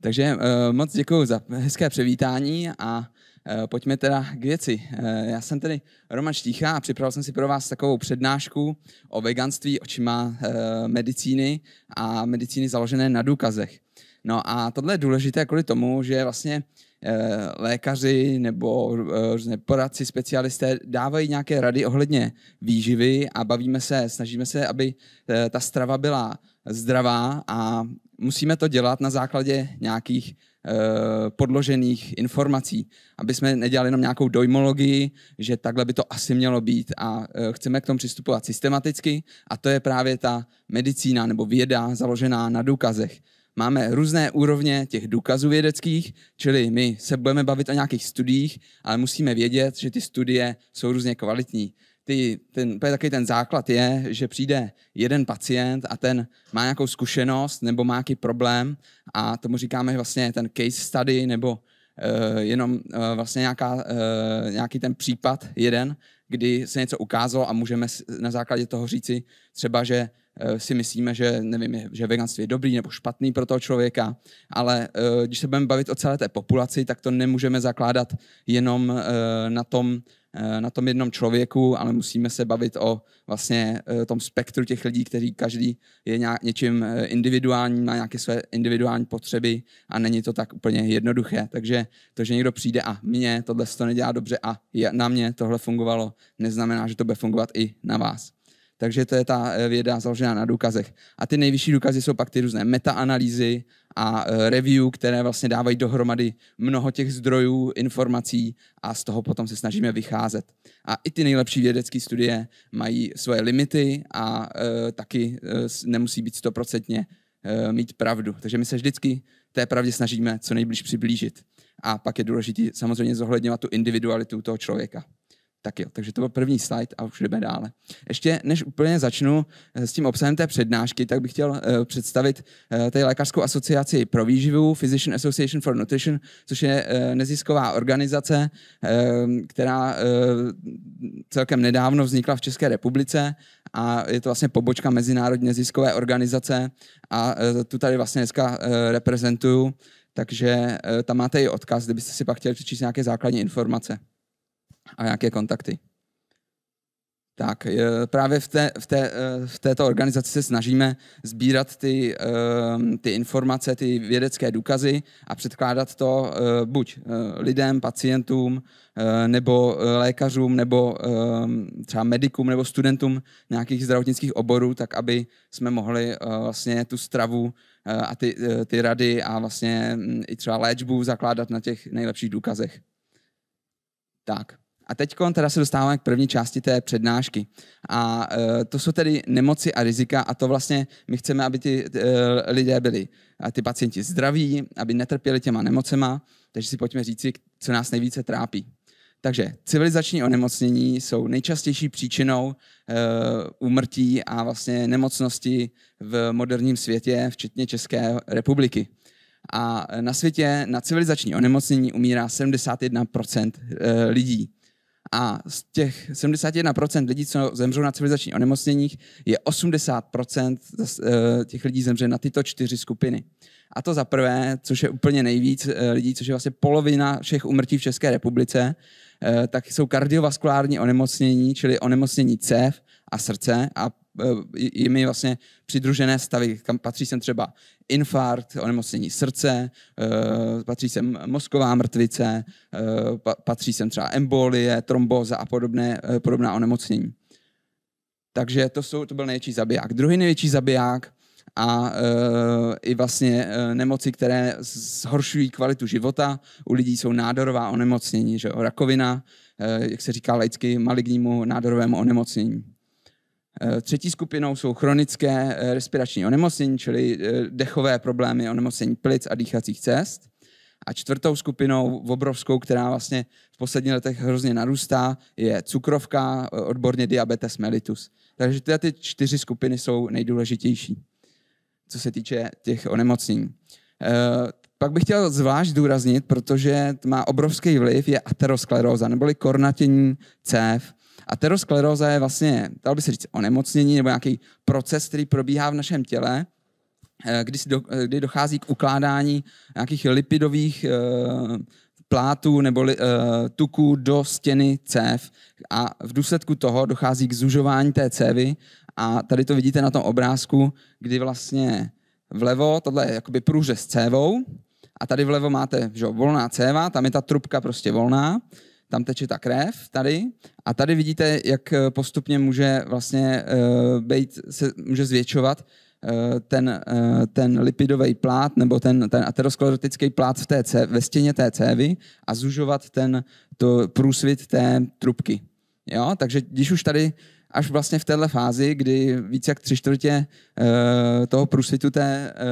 Takže eh, moc děkuji za hezké převítání a eh, pojďme teda k věci. Eh, já jsem tady Roman Štícha a připravil jsem si pro vás takovou přednášku o veganství očima medicíny a medicíny založené na důkazech. No a tohle je důležité kvůli tomu, že vlastně Eh, lékaři nebo eh, různé poradci, specialisté dávají nějaké rady ohledně výživy a bavíme se, snažíme se, aby eh, ta strava byla zdravá a musíme to dělat na základě nějakých podložených informací, aby jsme nedělali jenom nějakou dojmologii, že takhle by to asi mělo být a chceme k tomu přistupovat systematicky a to je právě ta medicína nebo věda založená na důkazech máme různé úrovně těch důkazů vědeckých, čili my se budeme bavit o nějakých studiích, ale musíme vědět, že ty studie jsou různě kvalitní. Ty, ten, taky ten základ je, že přijde jeden pacient a ten má nějakou zkušenost nebo má nějaký problém a tomu říkáme vlastně ten case study nebo Uh, jenom uh, vlastně nějaká, uh, nějaký ten případ jeden, kdy se něco ukázalo a můžeme na základě toho říci třeba, že Eh, si myslíme, že nevím, že veganství je dobrý nebo špatný pro toho člověka, ale eh, když se budeme bavit o celé té populaci, tak to nemůžeme zakládat jenom eh, na tom, na tom jednom člověku, ale musíme se bavit o vlastně tom spektru těch lidí, kteří každý je nějak, něčím individuální, má nějaké své individuální potřeby a není to tak úplně jednoduché. Takže to, že někdo přijde a mě tohle to nedělá dobře a na mě tohle fungovalo, neznamená, že to bude fungovat i na vás. Takže to je ta eh, věda založená na důkazech. A ty nejvyšší důkazy jsou pak ty různé metaanalýzy a eh, review, které vlastně dávají dohromady mnoho těch zdrojů, informací a z toho potom se snažíme vycházet. A i ty nejlepší vědecké studie mají svoje limity a e, taky e, nemusí být stoprocentně e, mít pravdu. Takže my se vždycky té pravdě snažíme co nejblíž přiblížit. A pak je důležité samozřejmě zohledňovat tu individualitu toho člověka. Tak jo, takže to byl první slide a už jdeme dále. Ještě než úplně začnu eh, s tím obsahem té přednášky, tak bych chtěl uh, představit uh, tady Lékařskou asociaci pro výživu, Physician Association for Nutrition, což je uh, nezisková organizace, která celkem nedávno vznikla v České republice a je to vlastně pobočka mezinárodní neziskové organizace a tu tady vlastně dneska reprezentuju, takže tam máte i odkaz, kdybyste si pak chtěli přečíst nějaké základní informace a jaké kontakty. Tak, právě v, té, v, té, eh, v této organizaci se snažíme sbírat ty, ehm, ty informace, ty vědecké důkazy a předkládat to eh, buď eh, lidem, pacientům, nebo lékařům, nebo ehm, třeba medikům, nebo studentům nějakých zdravotnických oborů, tak aby jsme mohli vlastně tu stravu a ty, ty rady a vlastně hm, i třeba léčbu zakládat na těch nejlepších důkazech. Tak. A teď teda se dostáváme k první části té přednášky. A e, to jsou tedy nemoci a rizika a to vlastně my chceme, aby ty e, lidé byli, a ty pacienti zdraví, aby netrpěli těma nemocema, takže si pojďme říci, co nás nejvíce trápí. Takže civilizační onemocnění jsou nejčastější příčinou e, úmrtí a vlastně nemocnosti v moderním světě, včetně České republiky. A na světě na civilizační onemocnění umírá 71 e, lidí. A z těch 71% lidí, co zemřou na civilizačních onemocněních, je 80% eh, těch lidí zemře na tyto čtyři skupiny. A to za prvé, což je úplně nejvíc eh, lidí, což je vlastně polovina všech umrtí v České republice, eh, tak jsou kardiovaskulární onemocnění, čili onemocnění cév a srdce a Eh, jimi vlastně přidružené stavy, kam patří sem třeba infarkt, onemocnění srdce, eh, patří sem mozková mrtvice, eh, patří sem třeba embolie, tromboza a podobné, podobná onemocnění. Takže to, jsou, to byl největší zabiják. Druhý největší zabiják a i vlastně nemoci, které zhoršují kvalitu života. U lidí jsou nádorová onemocnění, že rakovina, jak se říká laicky, malignímu nádorovému onemocnění. Eh, třetí skupinou jsou chronické eh, respirační onemocnění, čili eh, dechové problémy, onemocnění plic a dýchacích cest. A čtvrtou skupinou, obrovskou, která vlastně v posledních letech hrozně narůstá, je cukrovka, odborně diabetes mellitus. Takže tyhle ty čtyři skupiny jsou nejdůležitější, co se týče těch onemocnění. Pak bych chtěl zvlášť důraznit, protože má obrovský vliv, je ateroskleróza, neboli kornatění cév. Ateroskleróza je vlastně, dal by se říct, onemocnění nebo nějaký proces, který probíhá v našem těle, eh, kdy, do, eh, kdy dochází k ukládání nějakých lipidových eh, plátů nebo e, tuků do stěny cév a v důsledku toho dochází k zužování té cévy a tady to vidíte na tom obrázku, kdy vlastně vlevo, tohle je jakoby průřez cévou a tady vlevo máte že, volná céva, tam je ta trubka prostě volná tam teče ta krev tady a tady vidíte, jak eh, postupně může vlastně uh, eh, být, se může zvětšovat eh, ten, ten lipidový plát nebo ten, ten aterosklerotický plát v té cév, ve stěně té cévy a zužovat ten to průsvit té trubky. Jo? Takže když už tady až vlastně v této fázi, kdy více jak tři čtvrtě e, toho průsvitu té, e,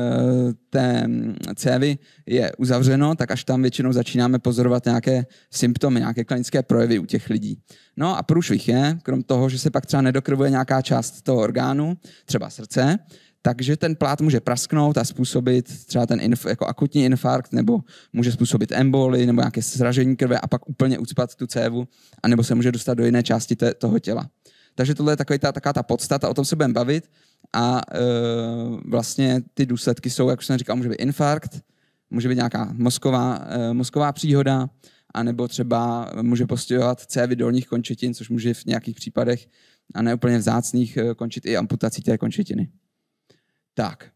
té mm, cévy je uzavřeno, tak až tam většinou začínáme pozorovat nějaké symptomy, nějaké klinické projevy u těch lidí. No a průšvih je, krom toho, že se pak třeba nedokrvuje nějaká část toho orgánu, třeba srdce, takže ten plát může prasknout a způsobit třeba ten inf, jako akutní infarkt, nebo může způsobit emboli nebo nějaké sražení krve a pak úplně ucpat tu cévu, anebo se může dostat do jiné části te, toho těla. Takže tohle je takový ta, taková ta podstata, o tom se budeme bavit. A e, vlastně ty důsledky jsou, jak už jsem říkal, může být infarkt, může být nějaká mozková, e, mozková příhoda, anebo třeba může postihovat cévy dolních končetin, což může v nějakých případech a neúplně vzácných e, končit i amputací té končetiny. Tak,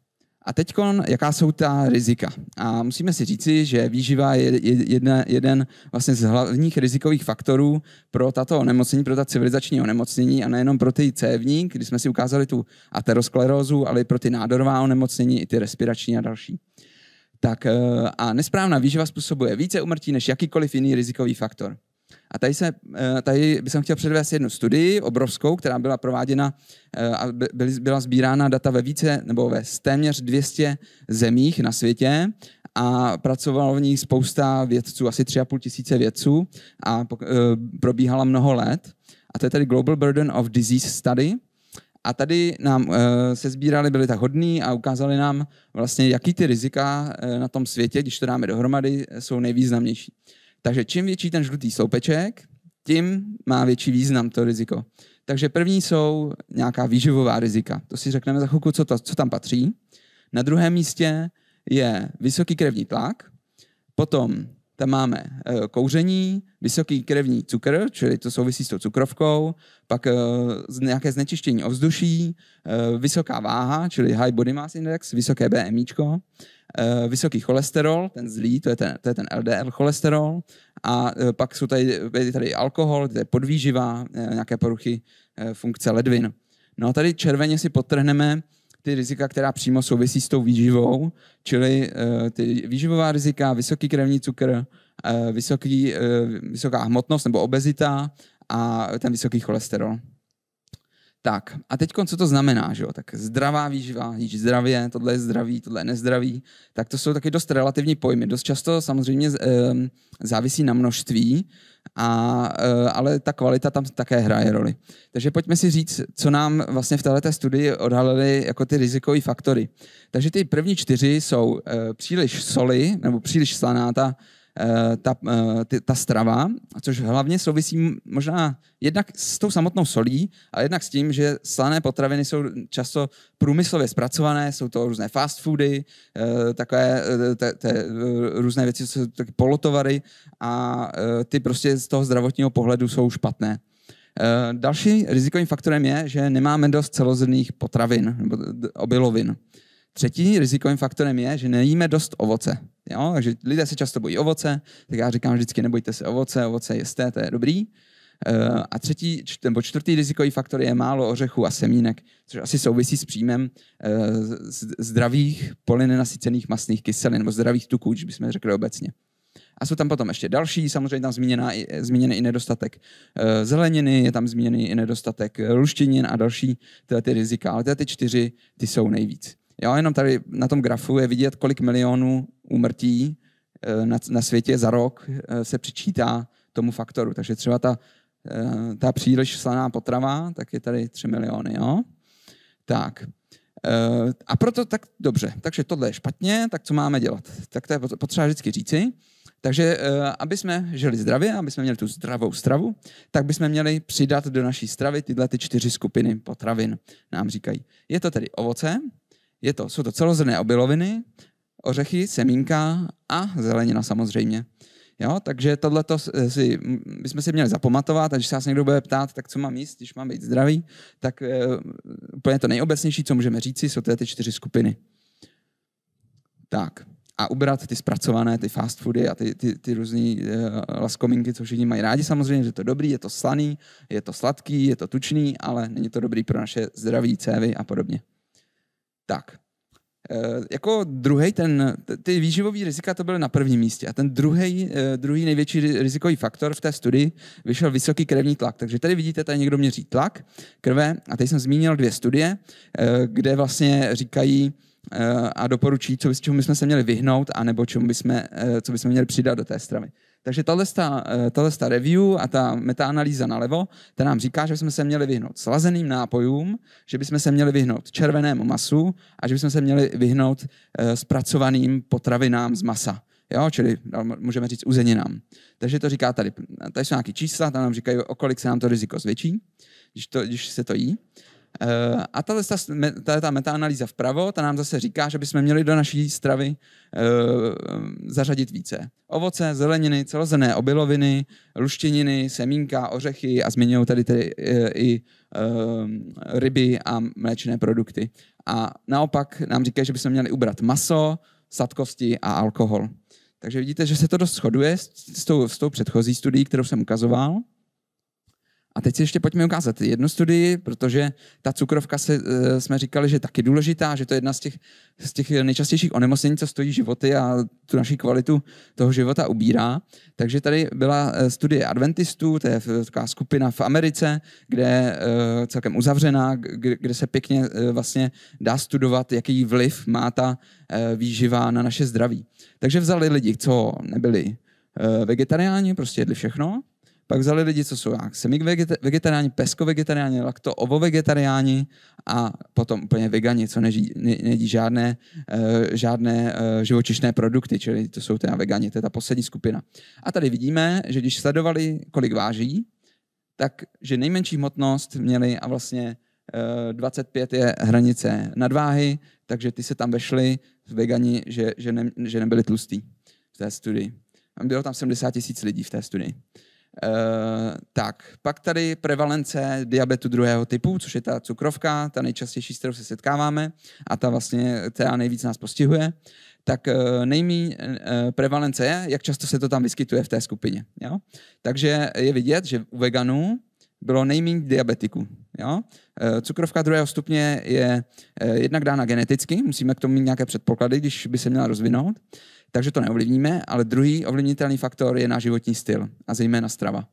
a teď, jaká jsou ta rizika? A musíme si říci, že výživa je jedna, jeden vlastně z hlavních rizikových faktorů pro tato onemocnění, pro ta civilizační onemocnění a nejenom pro ty cévní, kdy jsme si ukázali tu aterosklerózu, ale i pro ty nádorová onemocnění, i ty respirační a další. Tak eh, a nesprávná výživa způsobuje více umrtí než jakýkoliv jiný rizikový faktor. A tady, se, eh, tady bych chtěl předvést jednu studii obrovskou, která byla prováděna eh, a byla sbírána data ve více nebo ve téměř 200 zemích na světě a pracovalo v ní spousta vědců, asi 3,5 tisíce vědců a eh, probíhala mnoho let. A to je tady Global Burden of Disease Study, a tady nám e, se sbírali, byli tak hodní a ukázali nám vlastně, jaký ty rizika e, na tom světě, když to dáme dohromady, jsou nejvýznamnější. Takže čím větší ten žlutý sloupeček, tím má větší význam to riziko. Takže první jsou nějaká výživová rizika. To si řekneme za chvilku, co, to, co tam patří. Na druhém místě je vysoký krevní tlak, potom tam máme e, kouření, vysoký krevní cukr, čili to souvisí s tou cukrovkou, pak e, nějaké znečištění ovzduší, e, vysoká váha, čili high body mass index, vysoké BMIčko Eh, vysoký cholesterol, ten zlý, to je ten, to je ten LDL cholesterol, a eh, pak jsou tady, je tady alkohol, tady podvýživa, eh, nějaké poruchy funkce ledvin. No a tady červeně si potrhneme ty rizika, která přímo souvisí s tou výživou, čili ty výživová rizika, vysoký krevní cukr, vysoký, vysoká hmotnost nebo obezita a ten vysoký cholesterol. Tak a teď, co to znamená, že jo? Tak zdravá výživa, jíž zdravě, tohle je zdravý, tohle je nezdravý, tak to jsou taky dost relativní pojmy. Dost často samozřejmě závisí na množství, a, e, ale ta kvalita tam také hraje roli. Takže pojďme si říct, co nám vlastně v této studii odhalili jako ty rizikové faktory. Takže ty první čtyři jsou e, příliš soli nebo příliš slaná ta Eh, ta, eh, ty, ta strava, což hlavně souvisí možná jednak s tou samotnou solí, ale jednak s tím, že slané potraviny jsou často průmyslově zpracované, jsou to různé fast foody, eh, takové te, te, různé věci, co jsou taky polotovary a ty prostě z toho zdravotního pohledu jsou špatné. Další rizikovým faktorem je, že nemáme dost celozrnných potravin nebo obilovin. Třetí rizikovým faktorem je, že nejíme dost ovoce. Jo? Takže lidé se často bojí ovoce, tak já říkám vždycky, nebojte se ovoce, ovoce jisté, to je dobrý. Eh, a třetí, nebo čtvrtý rizikový faktor je málo ořechů a semínek, což asi souvisí s příjmem eh, zdravých polynenasycených masných kyselin nebo zdravých tuků, když bychom řekli obecně. A jsou tam potom ještě další, samozřejmě tam zmíněná, zmíněný i nedostatek eh, zeleniny, je tam zmíněný i nedostatek luštěnin a další tyhle ty rizika, ale tyhle ty čtyři, ty jsou nejvíc. Jo, jenom tady na tom grafu je vidět, kolik milionů úmrtí eh, na, na světě za rok eh, se přičítá tomu faktoru. Takže třeba ta, eh, ta příliš slaná potrava, tak je tady 3 miliony. Jo? Tak. A proto tak dobře, takže tohle je špatně, tak co máme dělat? Tak to je potřeba vždycky říci. Takže aby jsme žili zdravě, aby jsme měli tu zdravou stravu, tak bychom měli přidat do naší stravy tyhle ty čtyři skupiny potravin, nám říkají. Je to tedy ovoce, je to, jsou to celozrné obiloviny, ořechy, semínka a zelenina samozřejmě. Jo, takže tohle si, bychom si měli zapamatovat, takže se nás někdo bude ptát, tak co mám jíst, když mám být zdravý, tak e, úplně to nejobecnější, co můžeme říci, jsou ty čtyři skupiny. Tak. A ubrat ty zpracované, ty fast foody a ty, ty, ty různé e, eh, laskominky, co všichni mají rádi samozřejmě, že je to dobrý, je to slaný, je to sladký, je to tučný, ale není to dobrý pro naše zdraví, cévy a podobně. Tak, eh, jako druhý ten, ty výživový rizika to byly na prvním místě a ten druhý, eh, druhý největší rizikový faktor v té studii vyšel vysoký krevní tlak. Takže tady vidíte, tady někdo měří tlak krve a tady jsem zmínil dvě studie, eh, kde vlastně říkají a doporučí, co, čemu bychom se měli vyhnout, anebo čemu bychom, co bychom měli přidat do té stravy. Takže tahle, ta eh, review a ta metaanalýza nalevo, ta nám říká, že jsme se měli vyhnout slazeným nápojům, že bychom se měli vyhnout červenému masu a že bychom se měli vyhnout eh, zpracovaným potravinám z masa. Jo, čili no, můžeme říct uzeninám. Takže to říká tady. Tady jsou nějaké čísla, tam nám říkají, o kolik se nám to riziko zvětší, když, to, když se to jí. Eh, a tato, ta, ta, ta metaanalýza vpravo, ta nám zase říká, že bychom měli do naší stravy e, zařadit více. Ovoce, zeleniny, celozrné obiloviny, luštěniny, semínka, ořechy a zmiňují tady tedy e, i e, ryby a mléčné produkty. A naopak nám říkají, že bychom měli ubrat maso, sadkosti a alkohol. Takže vidíte, že se to dost shoduje s, s, tou, s tou předchozí studií, kterou jsem ukazoval. A teď si ještě pojďme ukázat jednu studii, protože ta cukrovka se, eh, jsme říkali, že je taky důležitá, že to je jedna z těch, z těch nejčastějších onemocnění, co stojí životy a tu naši kvalitu toho života ubírá. Takže tady byla eh, studie adventistů, to je taková skupina v Americe, kde eh, celkem uzavřená, kde se pěkně vlastně dá studovat, jaký vliv má ta výživa na naše zdraví. Takže vzali lidi, co nebyli vegetariáni, prostě jedli všechno, pak vzali lidi, co jsou jak semi-vegetariáni, pesko-vegetariáni, lakto ovo vegetariáni a potom úplně vegani, co neží, ne, nejí žádné, uh, žádné uh, živočišné produkty, čili to jsou teda vegani, to je ta poslední skupina. A tady vidíme, že když sledovali, kolik váží, tak že nejmenší hmotnost měli a vlastně 25 eh, je hranice nadváhy, takže ty se tam vešli vegani, že, že, ne, že nebyli tlustí v té studii. Bylo tam 70 tisíc lidí v té studii. Eh, tak, pak tady prevalence diabetu druhého typu, což je ta cukrovka, ta nejčastější, s kterou se setkáváme a ta vlastně, která nejvíc nás postihuje, tak uh, nejmí eh, prevalence je, jak často se to tam vyskytuje v té skupině. Jo? Takže je vidět, že u veganů bylo nejméně diabetiků. Jo? Eh, cukrovka druhého stupně je eh, jednak dána geneticky, musíme k tomu mít nějaké předpoklady, když by se měla rozvinout, takže to neovlivníme, ale druhý ovlivnitelný faktor je náš životní styl a zejména strava.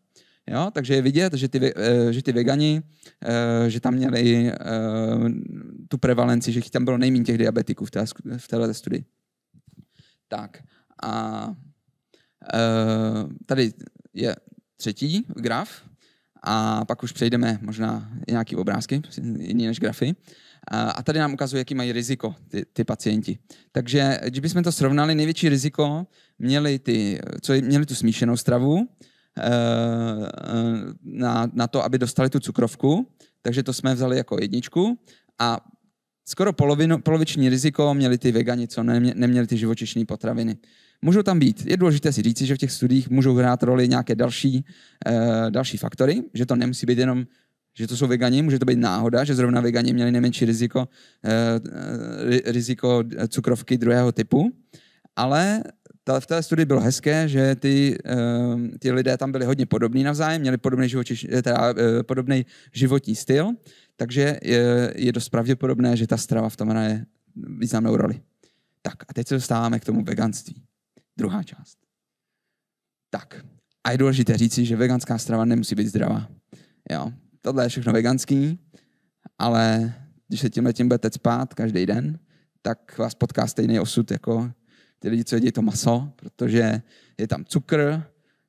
Jo? Takže je vidět, že ty, eh, že ty vegani, že tam měli tu prevalenci, že tam bylo nejméně těch diabetiků v, té, v této studii. Tak a tady je třetí graf, a pak už přejdeme možná nějaký obrázky, jiný než grafy. A tady nám ukazuje, jaký mají riziko ty, ty pacienti. Takže když bychom to srovnali, největší riziko měli, ty, co měli tu smíšenou stravu eh, eh, na, na to, aby dostali tu cukrovku, takže to jsme vzali jako jedničku a skoro polovinu, poloviční riziko měli ty vegani, co nemě, neměli ty živočišní potraviny můžou tam být. Je důležité si říci, že v těch studiích můžou hrát roli nějaké další, uh, další faktory, že to nemusí být jenom že to jsou vegani, může to být náhoda, že zrovna vegani měli nejmenší riziko, uh, riziko cukrovky druhého typu, ale ta, v té studii bylo hezké, že ty, uh, ty lidé tam byli hodně podobní navzájem, měli podobný, živočiš, teda, uh, podobný životní styl, takže je, je dost pravděpodobné, že ta strava v tom hraje významnou roli. Tak a teď se dostáváme k tomu veganství. Druhá část. Tak. A je důležité říci, že veganská strava nemusí být zdravá. Jo. Tohle je všechno veganský, ale když se tímhle tím budete spát každý den, tak vás potká stejný osud jako ty lidi, co jedí to maso, protože je tam cukr,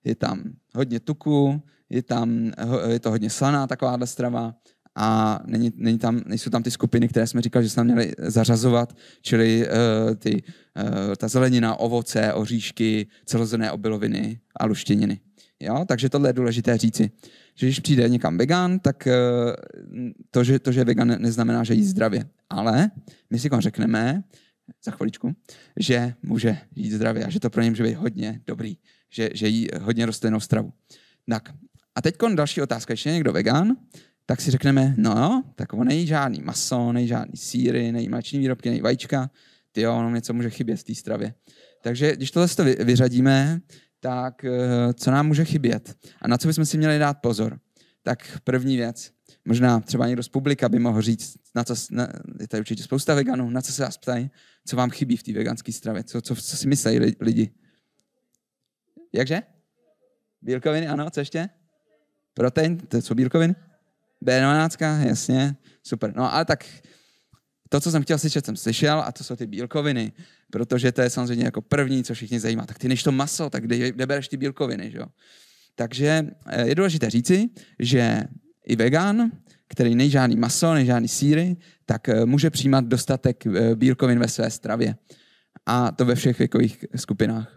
je tam hodně tuku, je tam je to hodně slaná takováhle strava a není, není tam, nejsou tam ty skupiny, které jsme říkali, že se tam měli zařazovat, čili uh, ty, uh, ta zelenina, ovoce, oříšky, celozrné obiloviny a luštěniny. Jo? Takže tohle je důležité říci. Že když přijde někam vegan, tak uh, to, že, to, že je vegan, neznamená, že jí zdravě. Ale my si řekneme, za chviličku, že může jít zdravě a že to pro ně může být hodně dobrý, že, že jí hodně rostlinnou stravu. Tak a teď další otázka. Ještě je někdo vegan, tak si řekneme, no jo, tak on nejí žádný maso, nejí žádný síry, nejí mléční výrobky, nejí vajíčka, ty jo, ono něco může chybět v té stravě. Takže když tohle to vyřadíme, tak eh, co nám může chybět a na co bychom si měli dát pozor? Tak první věc, možná třeba někdo z publika by mohl říct, na co, na, je tady určitě spousta veganů, na co se vás ptají, co vám chybí v té veganské stravě, co, co, co si myslí lidi. Jakže? Bílkoviny, ano, co ještě? Protein, to jsou bílkoviny? B12, jasně, super. No ale tak to, co jsem chtěl slyšet, jsem slyšel a to jsou ty bílkoviny, protože to je samozřejmě jako první, co všichni zajímá. Tak ty než to maso, tak kde, kde bereš ty bílkoviny, že jo? Takže eh, je důležité říci, že i vegan, který nejžádný maso, nejžádný síry, tak eh, může přijímat dostatek eh, bílkovin ve své stravě. A to ve všech věkových skupinách.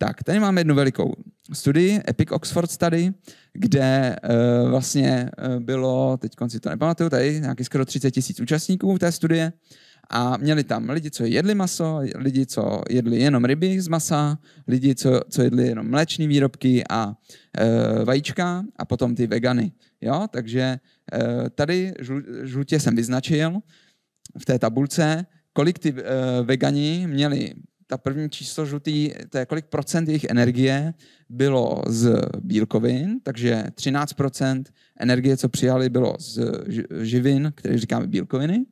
Tak, tady máme jednu velikou studii, Epic Oxford Study, kde e, vlastně e, bylo, teď konci to nepamatuju, tady nějaký skoro 30 tisíc účastníků té studie a měli tam lidi, co jedli maso, lidi, co jedli jenom ryby z masa, lidi, co, co jedli jenom mléčné výrobky a e, vajíčka a potom ty vegany. Jo, takže e, tady žlutě jsem vyznačil v té tabulce, kolik ty e, vegani měli ta první číslo žlutý, to je kolik procent jejich energie bylo z bílkovin, takže 13 energie, co přijali, bylo z živin, které říkáme bílkoviny.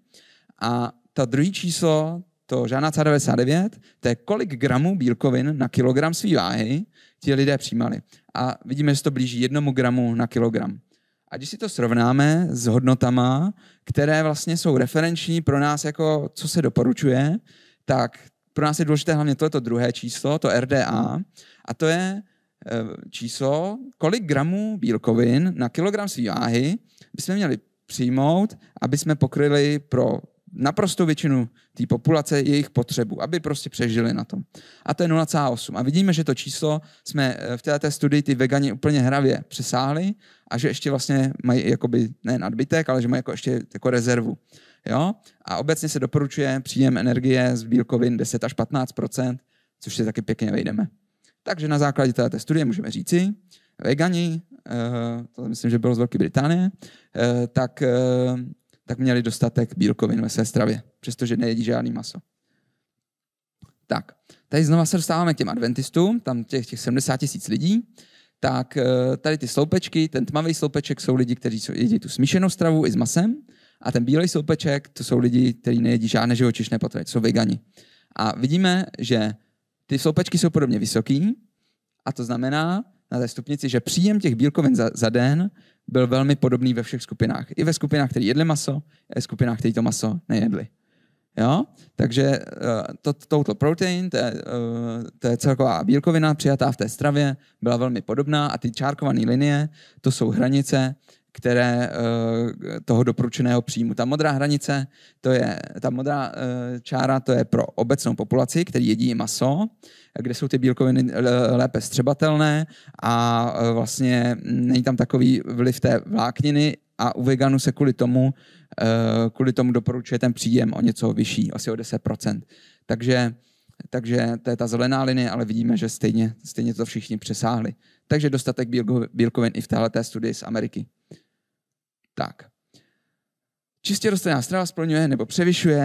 A ta druhý číslo, to žádná C99, to je kolik gramů bílkovin na kilogram své váhy ti lidé přijímali. A vidíme, že se to blíží jednomu gramu na kilogram. A když si to srovnáme s hodnotama, které vlastně jsou referenční pro nás, jako co se doporučuje, tak pro nás je důležité hlavně toto druhé číslo, to RDA, a to je eh, číslo, kolik gramů bílkovin na kilogram své váhy bychom měli přijmout, aby jsme pokryli pro naprostou většinu té populace jejich potřebu, aby prostě přežili na tom. A to je 0,8. A vidíme, že to číslo jsme eh, v této studii ty vegani úplně hravě přesáhli a že ještě vlastně mají jakoby, ne nadbytek, ale že mají jako ještě jako rezervu. Jo? A obecně se doporučuje příjem energie z bílkovin 10 až 15 což si taky pěkně vejdeme. Takže na základě této studie můžeme říci, vegani, eh, to myslím, že bylo z Velké Británie, eh, tak, eh, tak měli dostatek bílkovin ve své stravě, přestože nejedí žádný maso. Tak, tady znova se dostáváme k těm adventistům, tam těch, těch 70 tisíc lidí, tak tady ty sloupečky, ten tmavý sloupeček jsou lidi, kteří jedí tu smíšenou stravu i s masem, a ten bílej soupeček, to jsou lidi, kteří nejedí žádné živočišné potraviny, jsou vegani. A vidíme, že ty soupečky jsou podobně vysoký a to znamená na té stupnici, že příjem těch bílkovin za, za den byl velmi podobný ve všech skupinách. I ve skupinách, které jedli maso, i ve skupinách, které to maso nejedli. Jo? Takže eh, to, total protein, to je, eh, to je celková bílkovina přijatá v té stravě, byla velmi podobná a ty čárkované linie, to jsou hranice, které eh, toho doporučeného příjmu. Ta modrá hranice, to je, ta modrá eh, čára, to je pro obecnou populaci, který jedí maso, kde jsou ty bílkoviny eh, lépe střebatelné a vlastně není tam takový vliv té vlákniny a u veganů se kvůli tomu, kvůli tomu doporučuje ten příjem o něco vyšší, asi o 10%. Takže takže to je ta zelená linie, ale vidíme, že stejně, stejně to všichni přesáhli. Takže dostatek bílkovin i v této studii z Ameriky. Tak. Čistě rostlinná strava splňuje nebo převyšuje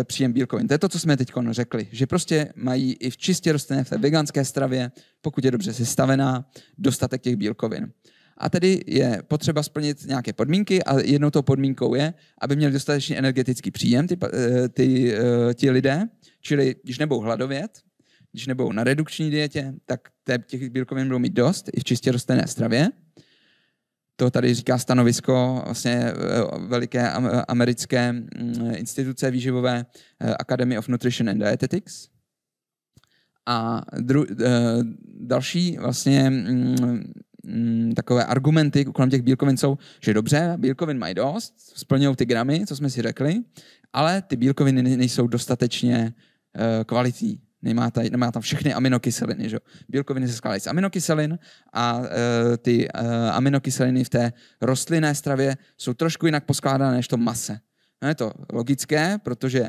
e, příjem bílkovin. To je to, co jsme teď řekli, že prostě mají i v čistě rostlinné, v té veganské stravě, pokud je dobře sestavená, dostatek těch bílkovin. A tedy je potřeba splnit nějaké podmínky a jednou tou podmínkou je, aby měli dostatečný energetický příjem ty, eh, ty, eh, ty lidé, čili když nebudou hladovět, když nebudou na redukční dietě, tak těch bílkovin budou mít dost i v čistě rostlinné stravě to tady říká stanovisko vlastně e, veliké americké instituce výživové e, Academy of Nutrition and Dietetics. A dru, e, další vlastně takové argumenty kolem těch bílkovin jsou, že dobře, bílkovin mají dost, splňují ty gramy, co jsme si řekli, ale ty bílkoviny nejsou dostatečně kvalitní nemá, taj, nemá tam všechny aminokyseliny. Že? Bílkoviny se skládají z aminokyselin a e, ty e, aminokyseliny v té rostlinné stravě jsou trošku jinak poskládané než to mase. No je to logické, protože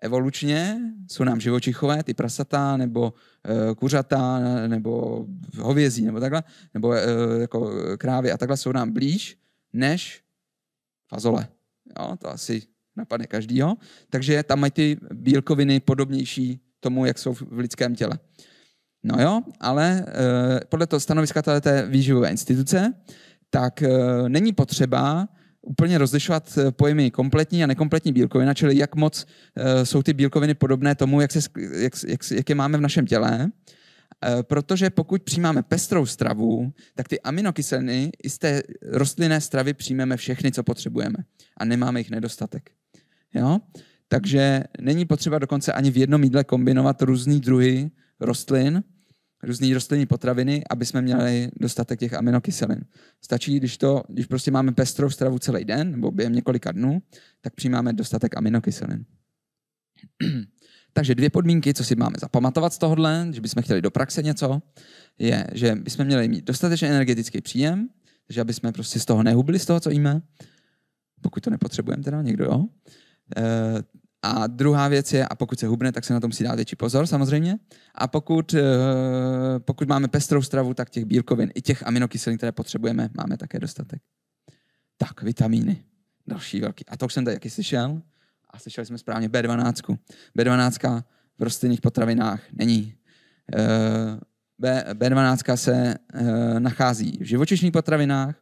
evolučně jsou nám živočichové, ty prasata, nebo e, kuřata, nebo hovězí, nebo takhle, nebo e, jako krávy a takhle jsou nám blíž než fazole. Jo, to asi napadne každýho. Takže tam mají ty bílkoviny podobnější tomu, jak jsou v lidském těle. No jo, ale e, podle toho stanoviska té výživové instituce, tak e, není potřeba úplně rozlišovat eh, pojmy kompletní a nekompletní bílkovina, čili jak moc e, jsou ty bílkoviny podobné tomu, jak, se, jak, jak, jak je máme v našem těle. E, protože pokud přijímáme pestrou stravu, tak ty aminokyseliny i z té rostlinné stravy přijmeme všechny, co potřebujeme. A nemáme jich nedostatek. Jo? Takže není potřeba dokonce ani v jednom jídle kombinovat různý druhy rostlin, různé rostlinní potraviny, aby jsme měli dostatek těch aminokyselin. Stačí, když, to, když prostě máme pestrou stravu celý den nebo během několika dnů, tak přijímáme dostatek aminokyselin. Takže dvě podmínky, co si máme zapamatovat z tohohle, že bychom chtěli do praxe něco, je, že bychom měli mít dostatečně energetický příjem, že aby jsme prostě z toho nehubili, z toho, co jíme, pokud to nepotřebujeme teda, někdo jo. Eh, a druhá věc je, a pokud se hubne, tak se na to musí dát větší pozor samozřejmě. A pokud, eh, pokud máme pestrou stravu, tak těch bílkovin i těch aminokyselin, které potřebujeme, máme také dostatek. Tak, vitamíny. Další velký. A to už jsem tady jaký slyšel. A slyšeli jsme správně B12. B12 v rostlinných potravinách není. Eh, B, 12 se nachází v živočišných potravinách,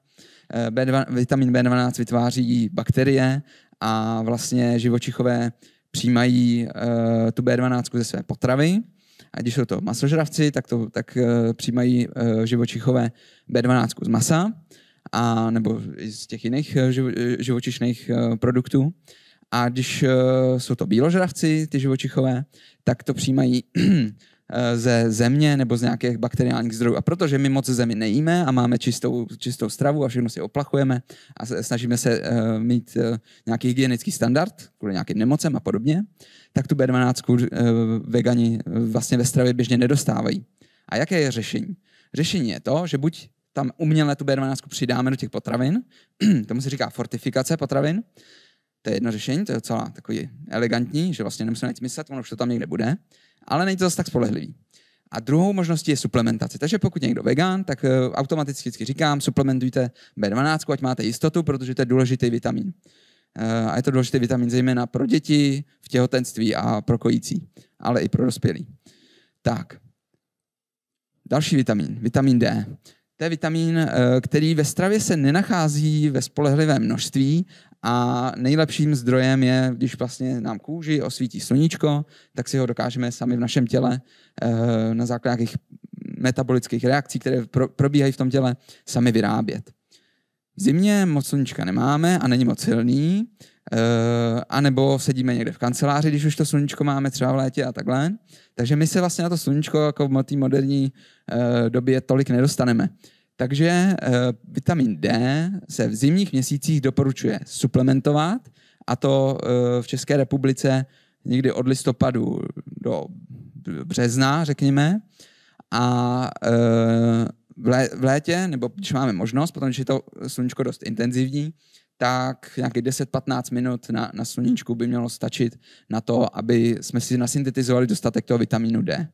B2, vitamin B12 vytváří bakterie a vlastně živočichové přijímají uh, tu B12 ze své potravy. A když jsou to masožravci, tak, to, tak uh, přijímají uh, živočichové B12 z masa a nebo z těch jiných živo, živočišných uh, produktů. A když uh, jsou to bíložravci, ty živočichové, tak to přijímají Eh, ze země nebo z nějakých bakteriálních zdrojů. A protože my moc zemi nejíme a máme čistou, čistou stravu a všechno si oplachujeme a snažíme se uh, mít uh, nějaký hygienický standard kvůli nějakým nemocem a podobně, tak tu B12 uh, vegani vlastně ve stravě běžně nedostávají. A jaké je řešení? Řešení je to, že buď tam uměle tu B12 přidáme do těch potravin, tomu se říká fortifikace potravin, to je jedno řešení, to je docela takový elegantní, že vlastně nemusíme nic myslet, ono už to tam někde bude ale není to zase tak spolehlivý. A druhou možností je suplementace. Takže pokud někdo vegan, tak eh, automaticky říkám, suplementujte B12, ať máte jistotu, protože to je důležitý vitamin. Eh, a je to důležitý vitamin zejména pro děti, v těhotenství a pro kojící, ale i pro dospělí. Tak. Další vitamin, vitamin D. To je vitamin, eh, který ve stravě se nenachází ve spolehlivém množství, a nejlepším zdrojem je, když vlastně nám kůži osvítí sluníčko, tak si ho dokážeme sami v našem těle eh, na základě nějakých metabolických reakcí, které probíhají v tom těle, sami vyrábět. V zimě moc sluníčka nemáme a není moc silný, eh, a nebo sedíme někde v kanceláři, když už to sluníčko máme třeba v létě a takhle. Takže my se vlastně na to sluníčko jako v té moderní eh, době tolik nedostaneme. Takže eh, vitamin D se v zimních měsících doporučuje suplementovat, a to eh, v České republice někdy od listopadu do března, řekněme. A eh, v létě, nebo když máme možnost, potom, když je to sluníčko dost intenzivní, tak nějakých 10-15 minut na, na sluníčku by mělo stačit na to, aby jsme si nasyntetizovali dostatek toho vitamínu D.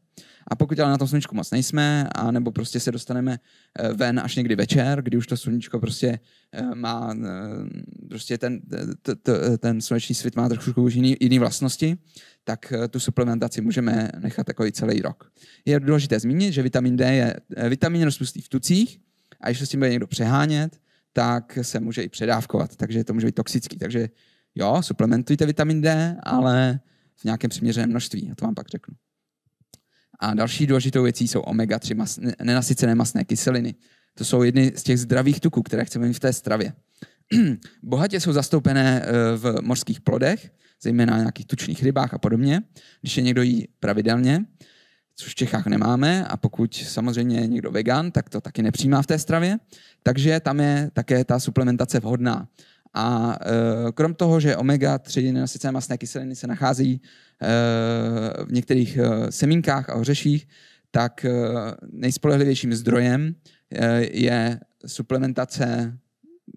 A pokud ale na tom sluníčku moc nejsme, a nebo prostě se dostaneme eh, ven až někdy večer, kdy už to sluníčko prostě eh, má, eh, prostě ten, t, t, ten sluneční svit má trošku už jiný, jiný vlastnosti, tak tu suplementaci můžeme nechat takový celý rok. Je důležité zmínit, že vitamin D je vitamin rozpustný v tucích a když se s tím bude někdo přehánět, tak se může i předávkovat, takže to může být toxický. Takže jo, suplementujte vitamin D, ale v nějakém přiměřeném množství. A to vám pak řeknu. A další důležitou věcí jsou omega-3 mas, nenasycené masné kyseliny. To jsou jedny z těch zdravých tuků, které chceme mít v té stravě. Bohatě jsou zastoupené eh, v mořských plodech, zejména nějakých tučných rybách a podobně, když je někdo jí pravidelně, což v Čechách nemáme a pokud samozřejmě je někdo vegan, tak to taky nepřijímá v té stravě, takže tam je také ta suplementace vhodná. A eh, krom toho, že omega-3 nenasycené masné kyseliny se nachází Eh, v některých eh, semínkách a hřeších, tak eh, nejspolehlivějším zdrojem je suplementace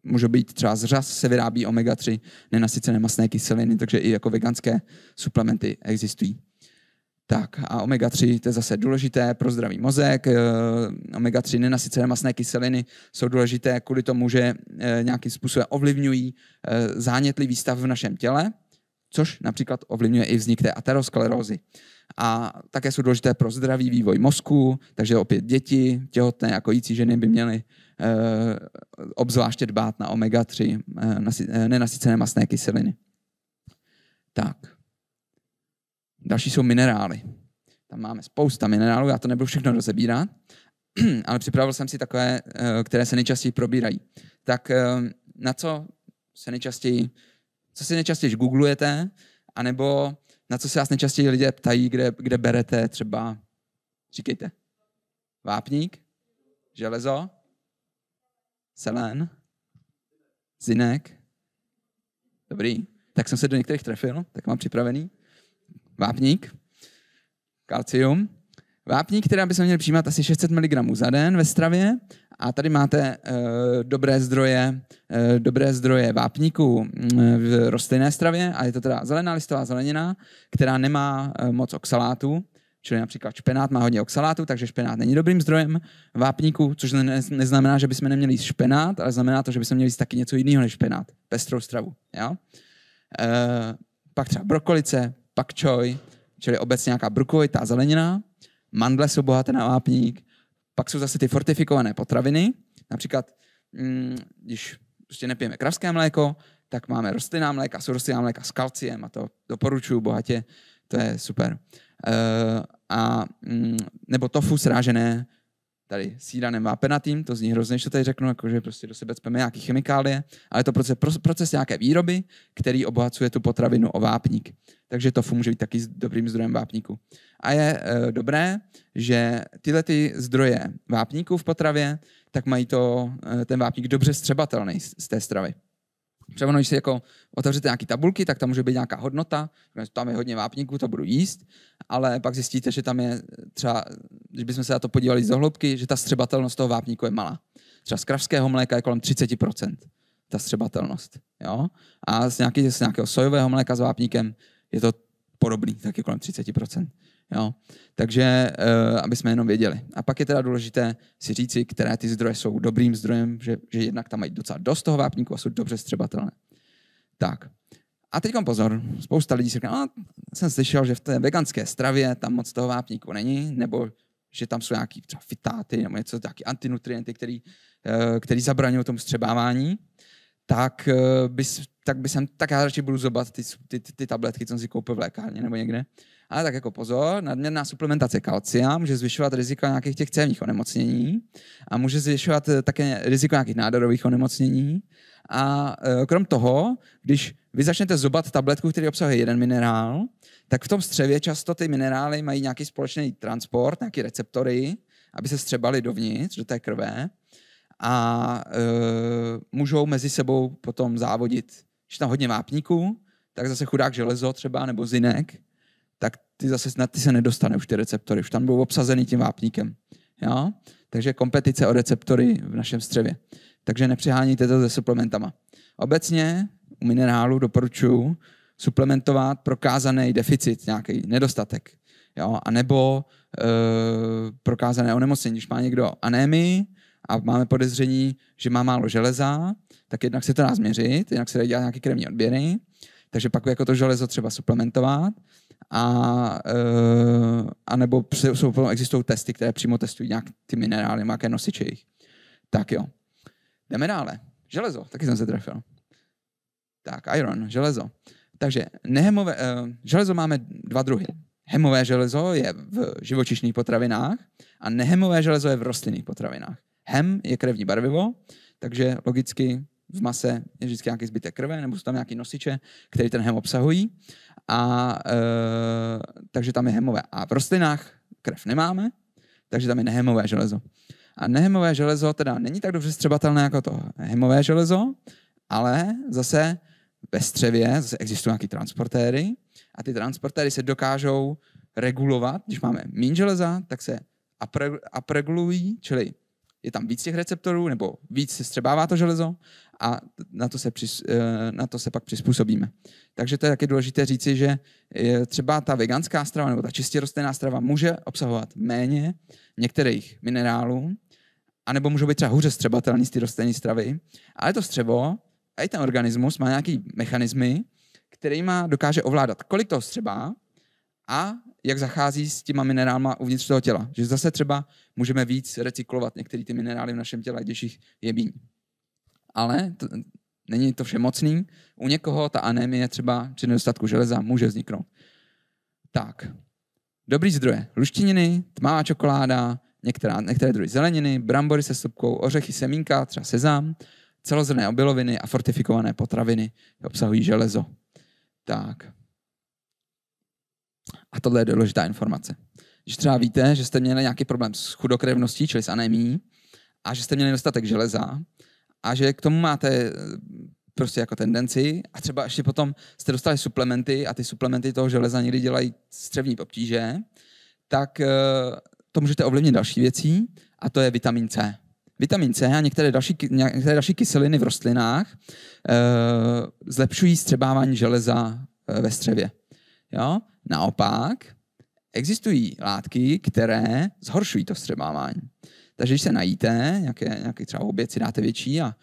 může být třeba z řas se vyrábí omega-3 nenasycené masné kyseliny, takže i jako veganské suplementy existují. Tak a omega-3, to je zase důležité pro zdravý mozek. Omega-3 nenasycené masné kyseliny jsou důležité kvůli tomu, že nějakým způsobem ovlivňují zánětlivý stav v našem těle což například ovlivňuje i vznik té aterosklerózy. A také jsou důležité pro zdravý vývoj mozku, takže opět děti, těhotné a kojící ženy by měly e, obzvláště dbát na omega-3, e, eh, eh, nenasycené masné kyseliny. Tak. Další jsou minerály. Tam máme spousta minerálů, já to nebudu všechno rozebírat, ale připravil jsem si takové, které se nejčastěji probírají. Tak na co se nejčastěji co si nejčastěji googlujete, anebo na co se vás nejčastěji lidé ptají, kde, kde berete třeba, říkejte, vápník, železo, selen, zinek. Dobrý, tak jsem se do některých trefil, tak mám připravený. Vápník, kalcium, Vápník, která bychom měli přijímat asi 600 mg za den ve stravě a tady máte e, dobré zdroje, e, dobré zdroje vápníku mm, v rostlinné stravě a je to teda zelená listová zelenina, která nemá e, moc oxalátu. čili například špenát má hodně oxalátu, takže špenát není dobrým zdrojem vápníku, což ne, neznamená, že bychom neměli jíst špenát, ale znamená to, že bychom měli jíst taky něco jiného než špenát, pestrou stravu. Jo? E, pak třeba brokolice, pak čoj, čili obecně nějaká brukovitá zelenina, mandle jsou bohaté na vápník, pak jsou zase ty fortifikované potraviny, například mm, když prostě nepijeme kravské mléko, tak máme rostlinná mléka, jsou rostlinná mléka s kalciem a to doporučuju bohatě, to je super. Eh, a, mm, nebo tofu srážené tady síra nemá penatým, to zní hrozně, že tady řeknu, jako že prostě do sebe cpeme nějaké chemikálie, ale je to proces, proces nějaké výroby, který obohacuje tu potravinu o vápník. Takže tofu může být taky dobrým zdrojem vápníku. A je e, dobré, že tyhle ty zdroje vápníku v potravě, tak mají to, e, ten vápník dobře střebatelný z, z té stravy. Třeba když si jako otevřete nějaké tabulky, tak tam může být nějaká hodnota, tam je hodně vápníků, to budu jíst, ale pak zjistíte, že tam je třeba, když bychom se na to podívali z hloubky, že ta střebatelnost toho vápníku je malá. Třeba z kravského mléka je kolem 30% ta střebatelnost. Jo? A z, nějaký, z nějakého sojového mléka s vápníkem je to podobný, taky kolem 30%. Jo? Takže, eh, aby jsme jenom věděli. A pak je teda důležité si říci, které ty zdroje jsou dobrým zdrojem, že, že jednak tam mají docela dost toho vápníku a jsou dobře střebatelné. Tak. A teď pozor, spousta lidí si říká, no, jsem slyšel, že v té veganské stravě tam moc toho vápníku není, nebo že tam jsou nějaký třeba fitáty nebo něco, nějaké antinutrienty, který, eh, který zabraňují tomu střebávání, tak, eh, bys, tak bys, jsem, tak já radši budu zobat ty, ty, ty, ty tabletky, co jsem si koupil v lékárně nebo někde, ale tak jako pozor, nadměrná suplementace kalcia může zvyšovat riziko nějakých těch cévních onemocnění a může zvyšovat eh, také riziko nějakých nádorových onemocnění. A eh, krom toho, když vy začnete zobat tabletku, který obsahuje jeden minerál, tak v tom střevě často ty minerály mají nějaký společný transport, nějaké receptory, aby se střebaly dovnitř, do té krve a e, můžou mezi sebou potom závodit. Když tam hodně vápníků, tak zase chudák železo třeba nebo zinek tak ty zase na ty se nedostane už ty receptory, už tam budou obsazený tím vápníkem. Jo? Takže kompetice o receptory v našem střevě. Takže nepřeháníte to se suplementama. Obecně u minerálu doporučuji suplementovat prokázaný deficit, nějaký nedostatek. Jo? A nebo e, prokázané onemocnění. Když má někdo anémii a máme podezření, že má málo železa, tak jednak se to dá změřit, jednak se dá dělat nějaký krevní odběry, takže pak jako to železo třeba suplementovat a, eh, a nebo jsou, existují testy, které přímo testují nějak ty minerály, nějaké nosiče jich. Tak jo. Jdeme dále. Železo, taky jsem se trefil. Tak, iron, železo. Takže nehemové, uh, železo máme dva druhy. Hemové železo je v živočišných potravinách a nehemové železo je v rostlinných potravinách. Hem je krevní barvivo, takže logicky v mase je vždycky nějaký zbytek krve, nebo jsou tam nějaký nosiče, který ten hem obsahují. A e, takže tam je hemové. A v rostlinách krev nemáme, takže tam je nehemové železo. A nehemové železo teda není tak dobře střebatelné jako to hemové železo, ale zase ve střevě zase existují nějaké transportéry a ty transportéry se dokážou regulovat. Když máme méně železa, tak se upregulují, čili je tam víc těch receptorů, nebo víc se střebává to železo a na to, se při, eh, na to se pak přizpůsobíme. Takže to je taky důležité říci, že třeba ta veganská strava nebo ta čistě rostlinná strava může obsahovat méně některých minerálů, anebo můžou být třeba hůře střebatelný z ty rostlinné stravy, ale to střevo a i ten organismus má nějaký mechanismy, který má dokáže ovládat, kolik toho střeba a jak zachází s těma minerálma uvnitř toho těla. Že zase třeba můžeme víc recyklovat některé ty minerály v našem těle, když jich je méně ale to, není to všemocný. U někoho ta anémie třeba při nedostatku železa může vzniknout. Tak, dobrý zdroje. Luštininy, tmavá čokoláda, některá, některé druhy zeleniny, brambory se sopkou, ořechy, semínka, třeba sezam, celozrné obiloviny a fortifikované potraviny obsahují železo. Tak. A tohle je důležitá informace. Když třeba víte, že jste měli nějaký problém s chudokrevností, čili s anémií, a že jste měli nedostatek železa, a že k tomu máte eh, prostě jako tendenci a třeba ještě potom jste dostali suplementy a ty suplementy toho železa někdy dělají střevní obtíže, tak eh, to můžete ovlivnit další věcí a to je vitamin C. Vitamin C a některé další, některé další kyseliny v rostlinách e, zlepšují střebávání železa ve střevě. Jo? Naopak existují látky, které zhoršují to střebávání. Takže když se najíte, nějaké, nějaký třeba oběd si dáte větší a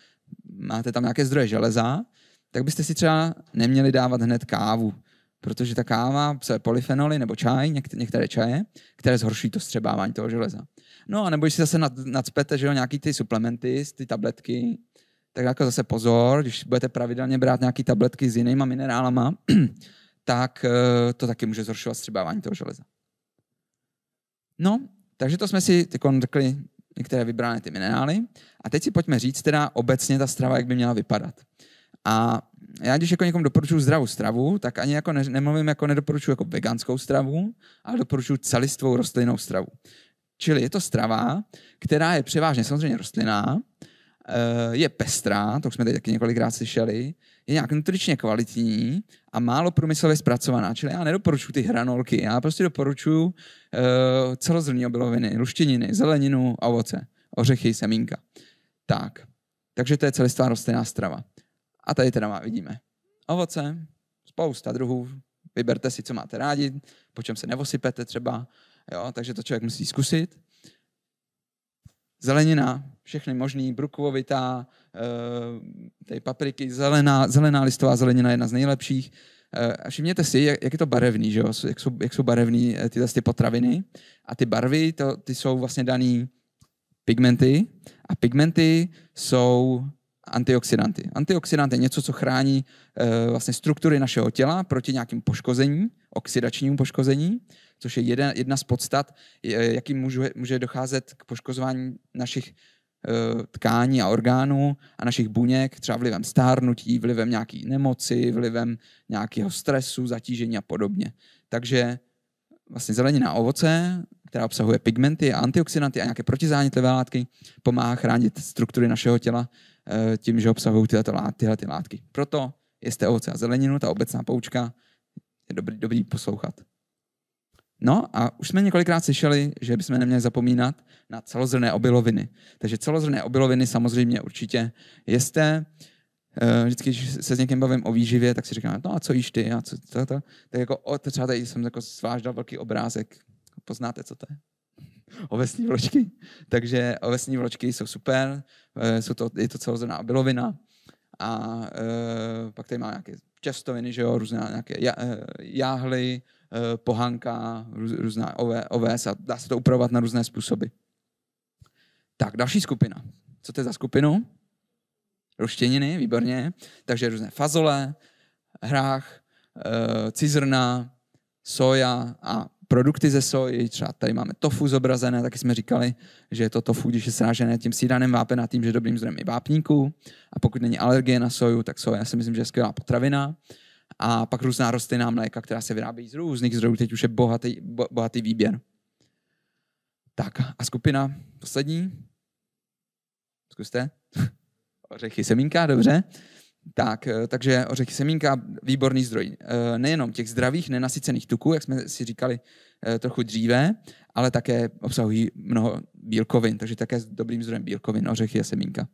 máte tam nějaké zdroje železa, tak byste si třeba neměli dávat hned kávu, protože ta káva obsahuje polyfenoly nebo čaj, některé čaje, které zhorší to střebávání toho železa. No a nebo když si zase nadspete, že jo, nějaký ty suplementy, ty tabletky, tak jako zase pozor, když budete pravidelně brát nějaké tabletky s jinýma minerálama, tak eh, to taky může zhoršovat střebávání toho železa. No, takže to jsme si řekli některé vybrané ty minerály. A teď si pojďme říct teda obecně ta strava, jak by měla vypadat. A já když jako někomu doporučuji zdravou stravu, tak ani jako ne, nemluvím jako nedoporučuji jako veganskou stravu, ale doporučuji celistvou rostlinnou stravu. Čili je to strava, která je převážně samozřejmě rostlinná, Eh, je pestrá, to už jsme teď taky několikrát slyšeli, je nějak nutričně kvalitní a málo průmyslově zpracovaná. Čili já nedoporučuji ty hranolky, já prostě doporučuji uh, celozrnní obiloviny, luštěniny, zeleninu, ovoce, ořechy, semínka. Tak, takže to je celistvá rostlinná strava. A tady teda má, vidíme ovoce, spousta druhů, vyberte si, co máte rádi, po čem se nevosypete třeba, jo, takže to člověk musí zkusit zelenina, všechny možný, brukovovitá, eh, tady papriky, zelená, zelená listová zelenina jedna z nejlepších. Eh, a všimněte si, jak, jak je to barevný, že jo? Jak, jsou, jak jsou barevný eh, tyhle ty potraviny. A ty barvy, to, ty jsou vlastně daný pigmenty. A pigmenty jsou antioxidanty. Antioxidant je něco, co chrání e, vlastně struktury našeho těla proti nějakým poškození, oxidačnímu poškození což je jedna, jedna z podstat, jakým může, může docházet k poškozování našich eh, tkání a orgánů a našich buněk, třeba vlivem stárnutí, vlivem nějaké nemoci, vlivem nějakého stresu, zatížení a podobně. Takže vlastně zelenina a ovoce, která obsahuje pigmenty a antioxidanty a nějaké protizánětlivé látky, pomáhá chránit struktury našeho těla eh, tím, že obsahují tyhle, tyhle ty látky. Proto jeste ovoce a zeleninu, ta obecná poučka je dobrý, dobrý poslouchat. No a už jsme několikrát slyšeli, že bychom neměli zapomínat na celozrné obiloviny. Takže celozrné obiloviny samozřejmě určitě jeste. Eh, vždycky, když se s někým bavím o výživě, tak si říkám, no a co jíš ty? A co, to, to? Tak jako třeba tady jsem jako sváždal velký obrázek. Poznáte, co to je? Ovesní vločky. Takže ovesní vločky jsou super, eh, jsou to, je to celozrná obilovina. A e, pak tady má nějaké čestoviny, že jo, různé nějaké já, jáhly, Eh, pohanka, různá OVS a dá se to upravovat na různé způsoby. Tak, další skupina. Co to je za skupinu? Ruštěniny, výborně. Takže různé fazole, hrách, eh, cizrna, soja a produkty ze soji, třeba tady máme tofu zobrazené, taky jsme říkali, že je to tofu, když je srážené tím sídanem vápená, tím, že dobrým zdrojem i vápníků. A pokud není alergie na soju, tak soja si myslím, že je skvělá potravina a pak různá rostlinná mléka, která se vyrábí z různých zdrojů. Teď už je bohatý, bo, bohatý výběr. Tak a skupina poslední. Zkuste. Ořechy semínka, dobře. Tak, eh, takže ořechy semínka, výborný zdroj. Eh, nejenom těch zdravých, nenasycených tuků, jak jsme si říkali eh, trochu dříve, ale také obsahují mnoho bílkovin, takže také s dobrým zdrojem bílkovin, ořechy a semínka.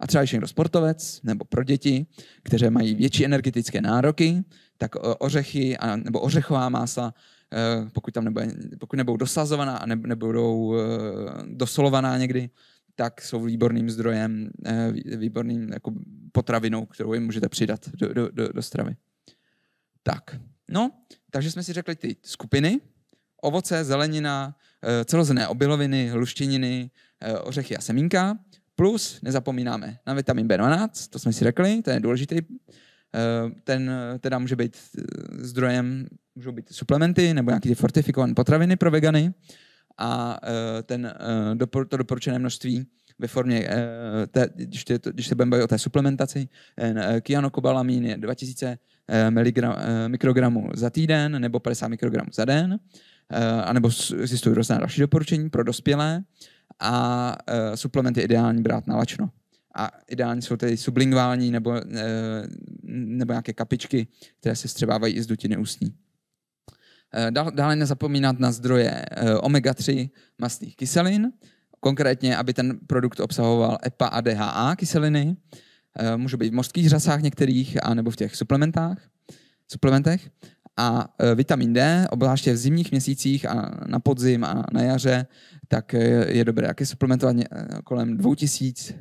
A třeba, když někdo sportovec nebo pro děti, které mají větší energetické nároky, tak eh, ořechy a, nebo ořechová másla, eh, pokud tam nebude, pokud nebudou dosazovaná a nebudou eh, dosolovaná někdy, tak jsou výborným zdrojem, výborným jako potravinou, kterou jim můžete přidat do, do, do, do stravy. Tak, no, takže jsme si řekli ty skupiny, ovoce, zelenina, celozené obiloviny, luštěniny, ořechy a semínka. Plus nezapomínáme na vitamin B12, to jsme si řekli, to je důležitý. Eh, ten eh, teda může být eh, zdrojem, můžou být suplementy nebo nějaké fortifikované potraviny pro vegany a ten, to doporučené množství ve formě, když, se budeme bavit o té suplementaci, kianokobalamin je 2000 mikrogramů za týden nebo 50 mikrogramů za den, a nebo existují různá další doporučení pro dospělé a e, suplementy ideální brát na lačno. A ideální jsou tedy sublingvální nebo, e, nebo nějaké kapičky, které se střebávají i z dutiny ústní. E, dále nezapomínat na zdroje e, omega-3 mastných kyselin, konkrétně, aby ten produkt obsahoval EPA a DHA kyseliny, e, může být v mořských řasách některých, anebo v těch suplementách, suplementech. A e, vitamin D, obzvláště v zimních měsících a na podzim a na jaře, tak e, je dobré taky suplementovat e, kolem 2000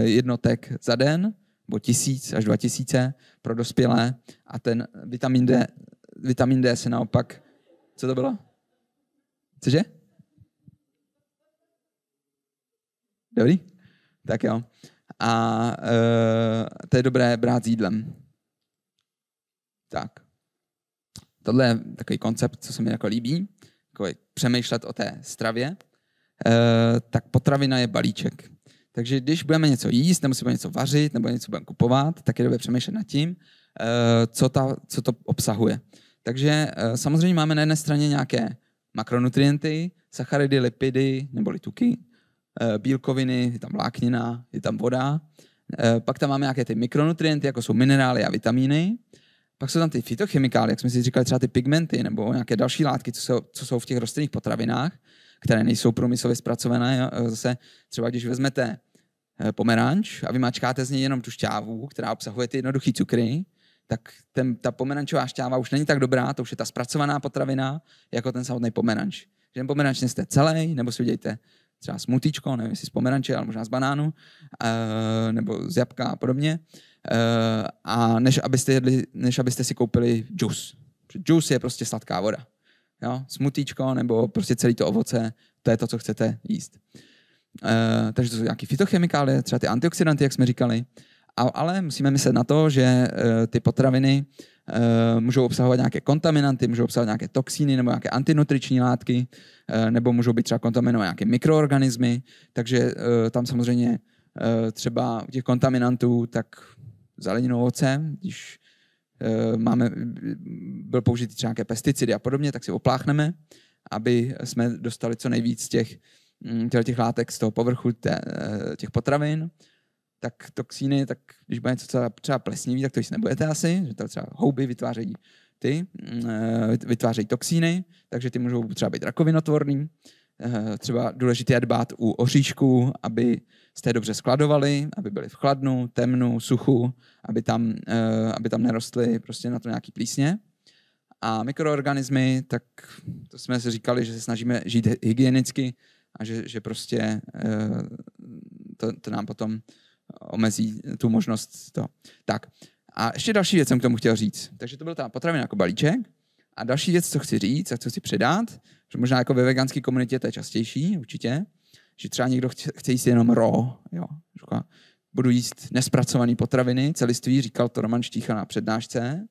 jednotek za den, nebo 1000 až 2000 pro dospělé. A ten vitamin D, vitamin D se naopak... Co to bylo? Cože? Dobrý? Tak jo. A e, to je dobré brát s jídlem. Tak. Tohle je takový koncept, co se mi jako líbí, jako přemýšlet o té stravě, eh, tak potravina je balíček. Takže když budeme něco jíst, nebo si budeme něco vařit, nebo něco budeme kupovat, tak je dobré přemýšlet nad tím, eh, co, ta, co to obsahuje. Takže eh, samozřejmě máme na jedné straně nějaké makronutrienty, sacharidy, lipidy neboli tuky, bílkoviny, je tam vláknina, je tam voda. Pak tam máme nějaké ty mikronutrienty, jako jsou minerály a vitamíny. Pak jsou tam ty fitochemikálie, jak jsme si říkali, třeba ty pigmenty nebo nějaké další látky, co jsou, co jsou v těch rostlinných potravinách, které nejsou průmyslově zpracované. E, zase třeba když vezmete e, pomeranč a vymačkáte z něj jenom tu šťávu, která obsahuje ty jednoduché cukry, tak ten, ta pomerančová šťáva už není tak dobrá, to už je ta zpracovaná potravina, jako ten samotný pomeranč. Že ten pomeranč jste celý, nebo si udějte třeba smutíčko, nevím jestli z pomeranče, ale možná z banánu, e, nebo z jabka a podobně. Eh, a než abyste, jedli, než abyste si koupili džus. Džus je prostě sladká voda. Jo? Smutíčko nebo prostě celý to ovoce, to je to, co chcete jíst. E, takže to jsou nějaké fitochemikálie, třeba ty antioxidanty, jak jsme říkali. A, ale musíme myslet na to, že e, ty potraviny e, můžou obsahovat nějaké kontaminanty, můžou obsahovat nějaké toxíny nebo nějaké antinutriční látky, e, nebo můžou být třeba kontaminované nějaké mikroorganismy. Takže e, tam samozřejmě e, třeba těch kontaminantů, tak zeleninou, ovocem, když eh, máme, byl použit třeba nějaké pesticidy a podobně, tak si opláchneme, aby jsme dostali co nejvíc těch, mm, těch látek z toho povrchu eh, těch potravin tak toxíny, tak když bude něco třeba, třeba plesnivý, tak to jistě nebudete asi, že to třeba houby vytvářejí ty, mm, eh, vytvářejí toxíny, takže ty můžou třeba být rakovinotvorný Eh, třeba důležité je dbát u oříšků, aby jste dobře skladovali, aby byly v chladnu, temnu, suchu, aby tam, eh, aby tam nerostly prostě na to nějaký plísně. A mikroorganismy, tak to jsme si říkali, že se snažíme žít hygienicky a že, že prostě eh, to, to nám potom omezí tu možnost to. Tak a ještě další věc jsem k tomu chtěl říct. Takže to byl ta potravina jako balíček. A další věc, co chci říct a co chci předat, že možná jako ve veganské komunitě to je častější, určitě, že třeba někdo chce, chce jíst jenom ro, jo, říká, budu jíst nespracované potraviny, celiství, říkal to Roman Štícha na přednášce,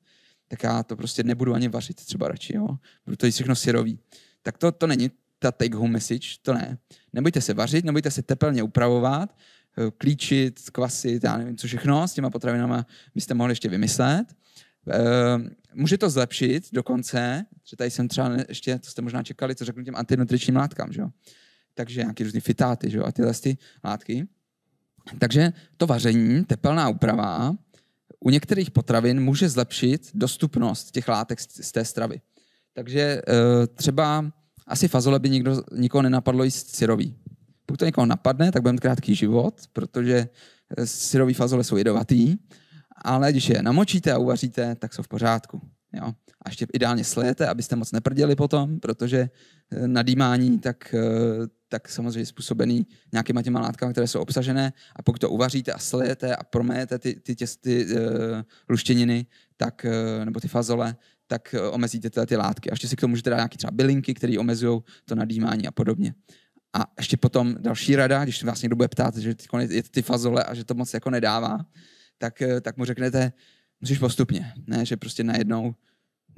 tak já to prostě nebudu ani vařit třeba radši, jo, budu to jíst všechno syrový. Tak to, to není ta take home message, to ne. Nebojte se vařit, nebojte se tepelně upravovat, eh, klíčit, kvasit, já nevím co všechno, s těma potravinama byste mohli ještě vymyslet, Ehm, může to zlepšit dokonce, že tady jsem třeba ještě, to jste možná čekali, co řeknu těm antinutričním látkám, že jo? takže nějaký různý fitáty že jo? a tyhle ty látky. Takže to vaření, tepelná úprava, u některých potravin může zlepšit dostupnost těch látek z té stravy. Takže eh, třeba asi fazole by nikdo, nikoho nenapadlo jíst syrový. Pokud to někoho napadne, tak budeme krátký život, protože eh, syrový fazole jsou jedovatý ale když je namočíte a uvaříte, tak jsou v pořádku. Jo. A ještě ideálně slejete, abyste moc neprděli potom, protože eh, nadýmání tak, eh, tak samozřejmě způsobený nějakýma těma látkami, které jsou obsažené a pokud to uvaříte a slejete a promějete ty, ty, těsty, ty uh, luštěniny tak, uh, nebo ty fazole, tak omezíte teda ty látky. A ještě si k tomu můžete dát nějaké třeba bylinky, které omezují to nadýmání a podobně. A ještě potom další rada, když vás někdo bude ptát, že ty, ty fazole a že to moc jako nedává, tak, eh, tak mu řeknete, musíš postupně, ne, že prostě najednou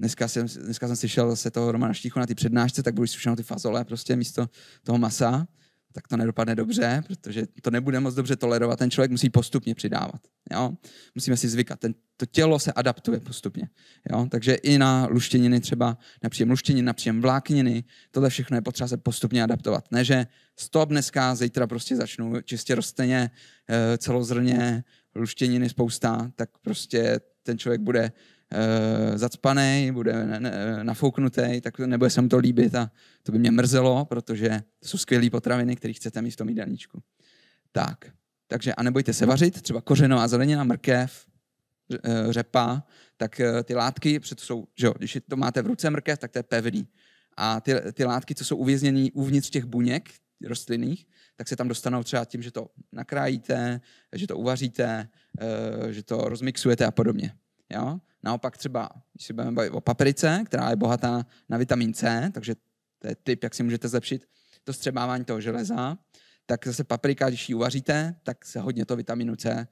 Dneska jsem, dneska jsem slyšel se toho Romana Štíchu na ty přednášce, tak budu slyšet ty fazole prostě místo toho masa, tak to nedopadne dobře, protože to nebude moc dobře tolerovat. Ten člověk musí postupně přidávat. Jo? Musíme si zvykat. Ten, to tělo se adaptuje postupně. Jo? Takže i na luštěniny třeba, na příjem luštěnin, na příjem vlákniny, tohle všechno je potřeba se postupně adaptovat. Ne, že stop dneska, zítra prostě začnu čistě rostlině, eh, celozrně, luštěniny spousta, tak prostě ten člověk bude uh, zacpaný, bude ne, ne, nafouknutý, tak nebude se mu to líbit a to by mě mrzelo, protože to jsou skvělé potraviny, které chcete mít v tom jídelníčku. Tak, takže a nebojte se vařit, třeba kořenová zelenina, mrkev, eh, řepa, tak eh, ty látky, protože to jsou, že jo, když to máte v ruce mrkev, tak to je pevný. A ty, ty látky, co jsou uvězněné uvnitř těch buněk, rostlinných, tak se tam dostanou třeba tím, že to nakrájíte, že to uvaříte, eh, že to rozmixujete a podobně. Jo? Naopak třeba, když si budeme bavit o paprice, která je bohatá na vitamin C, takže to je typ, jak si můžete zlepšit to střebávání toho železa, tak zase paprika, když ji uvaříte, tak se hodně to vitaminu C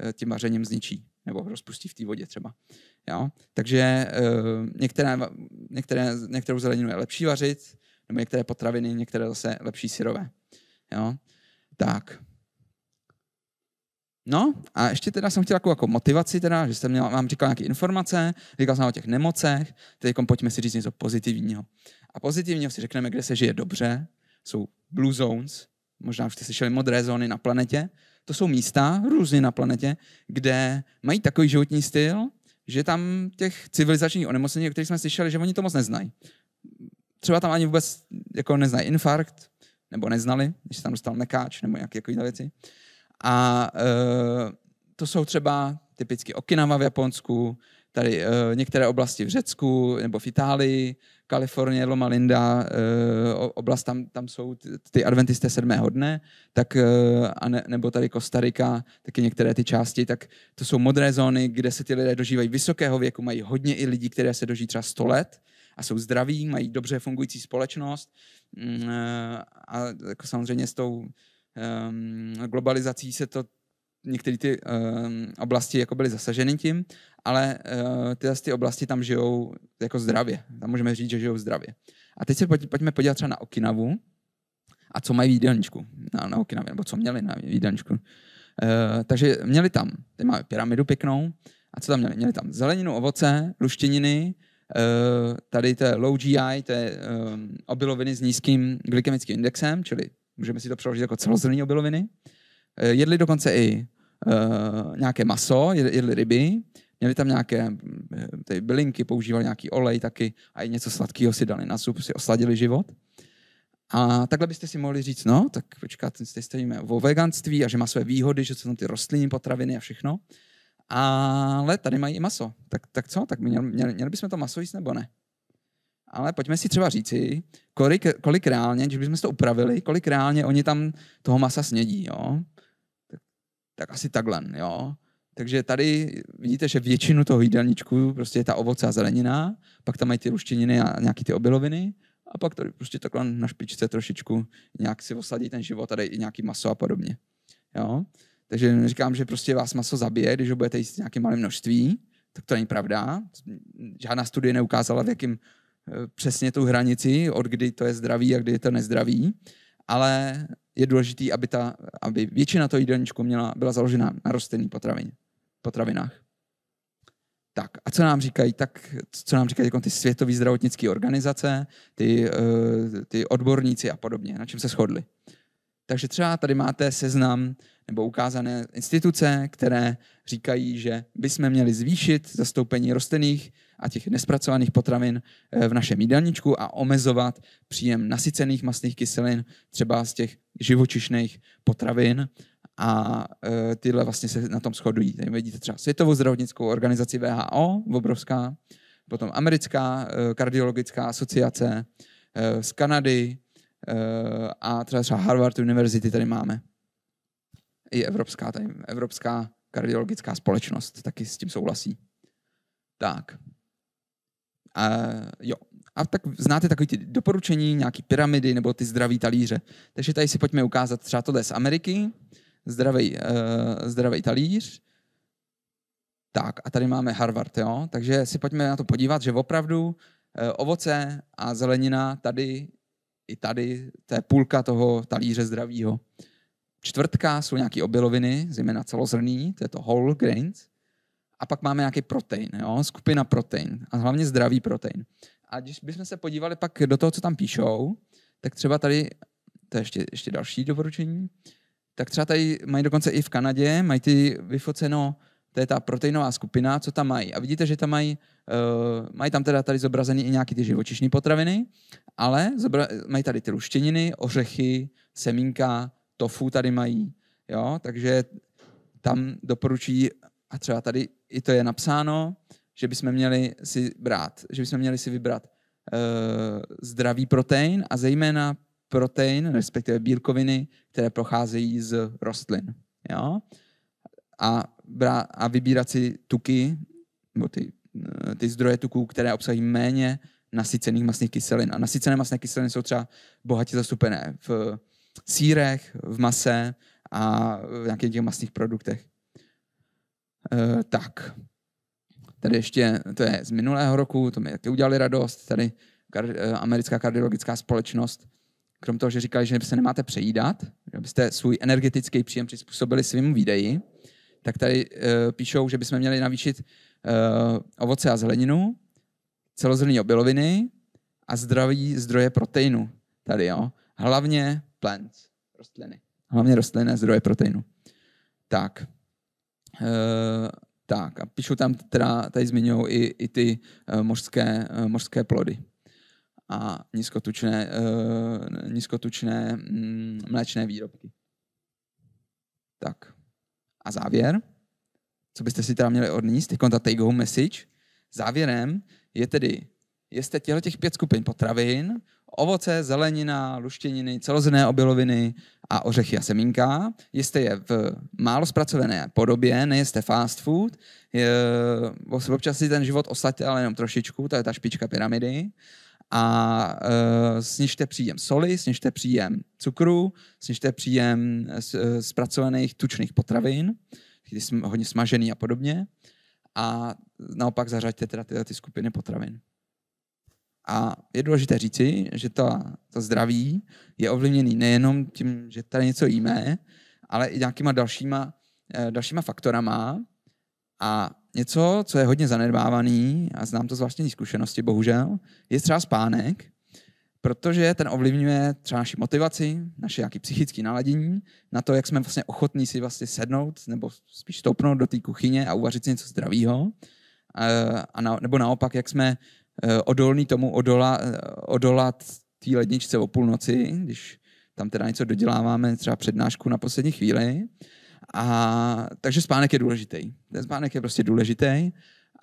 eh, tím vařením zničí nebo rozpustí v té vodě třeba. Jo? Takže e, některé, některé, některou zeleninu je lepší vařit, nebo některé potraviny, některé zase lepší syrové. Jo? Tak. No a ještě teda jsem chtěl jako, motivaci, teda, že jsem měl, vám říkal nějaké informace, říkal jsem o těch nemocech, teď jako pojďme si říct něco pozitivního. A pozitivního si řekneme, kde se žije dobře, jsou blue zones, možná už jste slyšeli modré zóny na planetě, to jsou místa různě na planetě, kde mají takový životní styl, že tam těch civilizačních onemocnění, o kterých jsme slyšeli, že oni to moc neznají třeba tam ani vůbec jako neznají infarkt, nebo neznali, když se tam dostal mekáč nebo nějaké jako věci. A e, to jsou třeba typicky Okinawa v Japonsku, tady e, některé oblasti v Řecku nebo v Itálii, Kalifornie, Loma Linda, e, oblast tam, tam jsou ty, ty adventisté sedmého dne, tak, e, a ne, nebo tady Kostarika, taky některé ty části, tak to jsou modré zóny, kde se ty lidé dožívají vysokého věku, mají hodně i lidí, které se dožijí třeba 100 let, a jsou zdraví, mají dobře fungující společnost mm, eh, a jako samozřejmě s tou ehm, globalizací se to některé ty um, oblasti jako byly zasaženy tím, ale uh, eh, ty, ty oblasti tam žijou jako zdravě. Tam můžeme říct, že žijou zdravě. A teď se pojďme podívat třeba na Okinavu a co mají v jídelníčku na, na Okinavě, nebo co měli na jídelníčku. Uh, takže měli tam, teď máme pyramidu pěknou, a co tam měli? Měli tam zeleninu, ovoce, luštěniny, Eh, tady to je low GI, to je ehm, obiloviny s nízkým glykemickým indexem, čili můžeme si to přeložit jako celozrnné obiloviny. Eh, jedli dokonce i eh, nějaké maso, jedli ryby, měli tam nějaké hm, ty bylinky, používali nějaký olej taky a i něco sladkého si dali na sup, si osladili život. A takhle byste si mohli říct, no, tak počkat, teď stavíme o veganství a že má své výhody, že jsou tam ty rostlinní potraviny a všechno. Ale tady mají i maso. Tak, tak co? Tak měli, měli, měli bychom to maso jíst nebo ne? Ale pojďme si třeba říci, kolik, kolik reálně, když bychom to upravili, kolik reálně oni tam toho masa snědí, jo? Tak, tak asi takhle, jo? Takže tady vidíte, že většinu toho jídelníčku prostě je ta ovoce a zelenina, pak tam mají ty ruštěniny a nějaké ty obiloviny a pak tady prostě takhle na špičce trošičku nějak si osadí ten život tady i nějaký maso a podobně. Jo? Takže říkám, že prostě vás maso zabije, když ho budete jíst nějakým malým množství, tak to není pravda. Žádná studie neukázala, v jakým eh, přesně tu hranici, od kdy to je zdravý a kdy je to nezdravý, ale je důležité, aby, ta, aby většina toho jídelníčku měla, byla založena na rostlinných potravině, potravinách. Tak a co nám říkají, tak, co nám říkají jako ty světové zdravotnické organizace, ty, eh, ty odborníci a podobně, na čem se shodli? Takže třeba tady máte seznam nebo ukázané instituce, které říkají, že bychom měli zvýšit zastoupení rostlinných a těch nespracovaných potravin eh, v našem jídelníčku a omezovat příjem nasycených masných kyselin, třeba z těch živočišných potravin. A eh, tyhle vlastně se na tom shodují. Tady vidíte třeba Světovou zdravotnickou organizaci VHO, obrovská, potom Americká eh, kardiologická asociace z Kanady, Eh, a třeba, třeba Harvard University tady máme. I evropská, tady, evropská kardiologická společnost taky s tím souhlasí. Tak. A, jo. A tak znáte takové ty doporučení, nějaké pyramidy nebo ty zdraví talíře. Takže tady si pojďme ukázat třeba tohle z Ameriky, zdravý, uh, eh, zdravý talíř. Tak a tady máme Harvard, jo? takže si pojďme na to podívat, že opravdu uh, ovoce a zelenina tady i tady, to je půlka toho talíře zdravího. Čtvrtka jsou nějaké obiloviny, zejména celozrný, to je to whole grains. A pak máme nějaký protein, jo? skupina protein a hlavně zdravý protein. A když bychom se podívali pak do toho, co tam píšou, tak třeba tady, to je ještě, ještě další doporučení, tak třeba tady mají dokonce i v Kanadě, mají ty vyfoceno, to je ta proteinová skupina, co tam mají. A vidíte, že tam mají Uh, mají tam teda tady zobrazeny i nějaký ty živočišní potraviny, ale zobra- mají tady ty luštěniny, ořechy, semínka, tofu tady mají. Jo? Takže tam doporučují, a třeba tady i to je napsáno, že bychom měli si brát, že bychom měli si vybrat uh, zdravý protein a zejména protein, respektive bílkoviny, které procházejí z rostlin. Jo? A, brát, a vybírat si tuky, nebo ty Eh, ty zdroje tuků, které obsahují méně nasycených masných kyselin. A nasycené masné kyseliny jsou třeba bohatě zastupené v sírech, v mase a v nějakých těch masných produktech. E, tak, tady ještě, to je z minulého roku, to mi taky udělali radost, tady eh, americká kardiologická společnost, krom toho, že říkali, že se nemáte přejídat, že byste svůj energetický příjem přizpůsobili svým výdeji, tak tady e, píšou, že bychom měli navýšit Eh, ovoce a zeleninu, celozrnné obiloviny a zdraví zdroje proteinu. Tady, jo. Hlavně plants, rostliny. Hlavně rostlinné zdroje proteinu. Tak. Uh, tak a píšu tam teda, tady zmiňují i, i ty uh, mořské, uh, mořské plody a nízkotučné, uh, nízkotučné mm, mléčné výrobky. Tak. A závěr co byste si teda měli odníst, jako ta take home message. Závěrem je tedy, jestli těchto těch pět skupin potravin, ovoce, zelenina, luštěniny, celozrné obiloviny a ořechy a semínka. jestli je v málo zpracované podobě, nejeste fast food. Je, občas si ten život osaďte, ale jenom trošičku, to je ta špička pyramidy. A e, snižte příjem soli, snižte příjem cukru, snižte příjem e, e zpracovaných tučných potravin chytí sm, hodně smažený a podobně. A naopak zařaďte teda tyhle ty skupiny potravin. A je důležité říci, že to, to zdraví je ovlivněné nejenom tím, že tady něco jíme, ale i nějakýma dalšíma, eh, dalšíma faktorama. A něco, co je hodně zanedbávaný, a znám to z vlastní zkušenosti, bohužel, je třeba spánek, protože ten ovlivňuje třeba naši motivaci, naše jaký psychické naladění, na to, jak jsme vlastně ochotní si vlastně sednout nebo spíš stoupnout do té kuchyně a uvařit si něco zdravého, a na, nebo naopak, jak jsme e, odolní tomu odola, e, odolat té ledničce o půlnoci, když tam teda něco doděláváme, třeba přednášku na poslední chvíli. A, takže spánek je důležitý. Ten spánek je prostě důležitý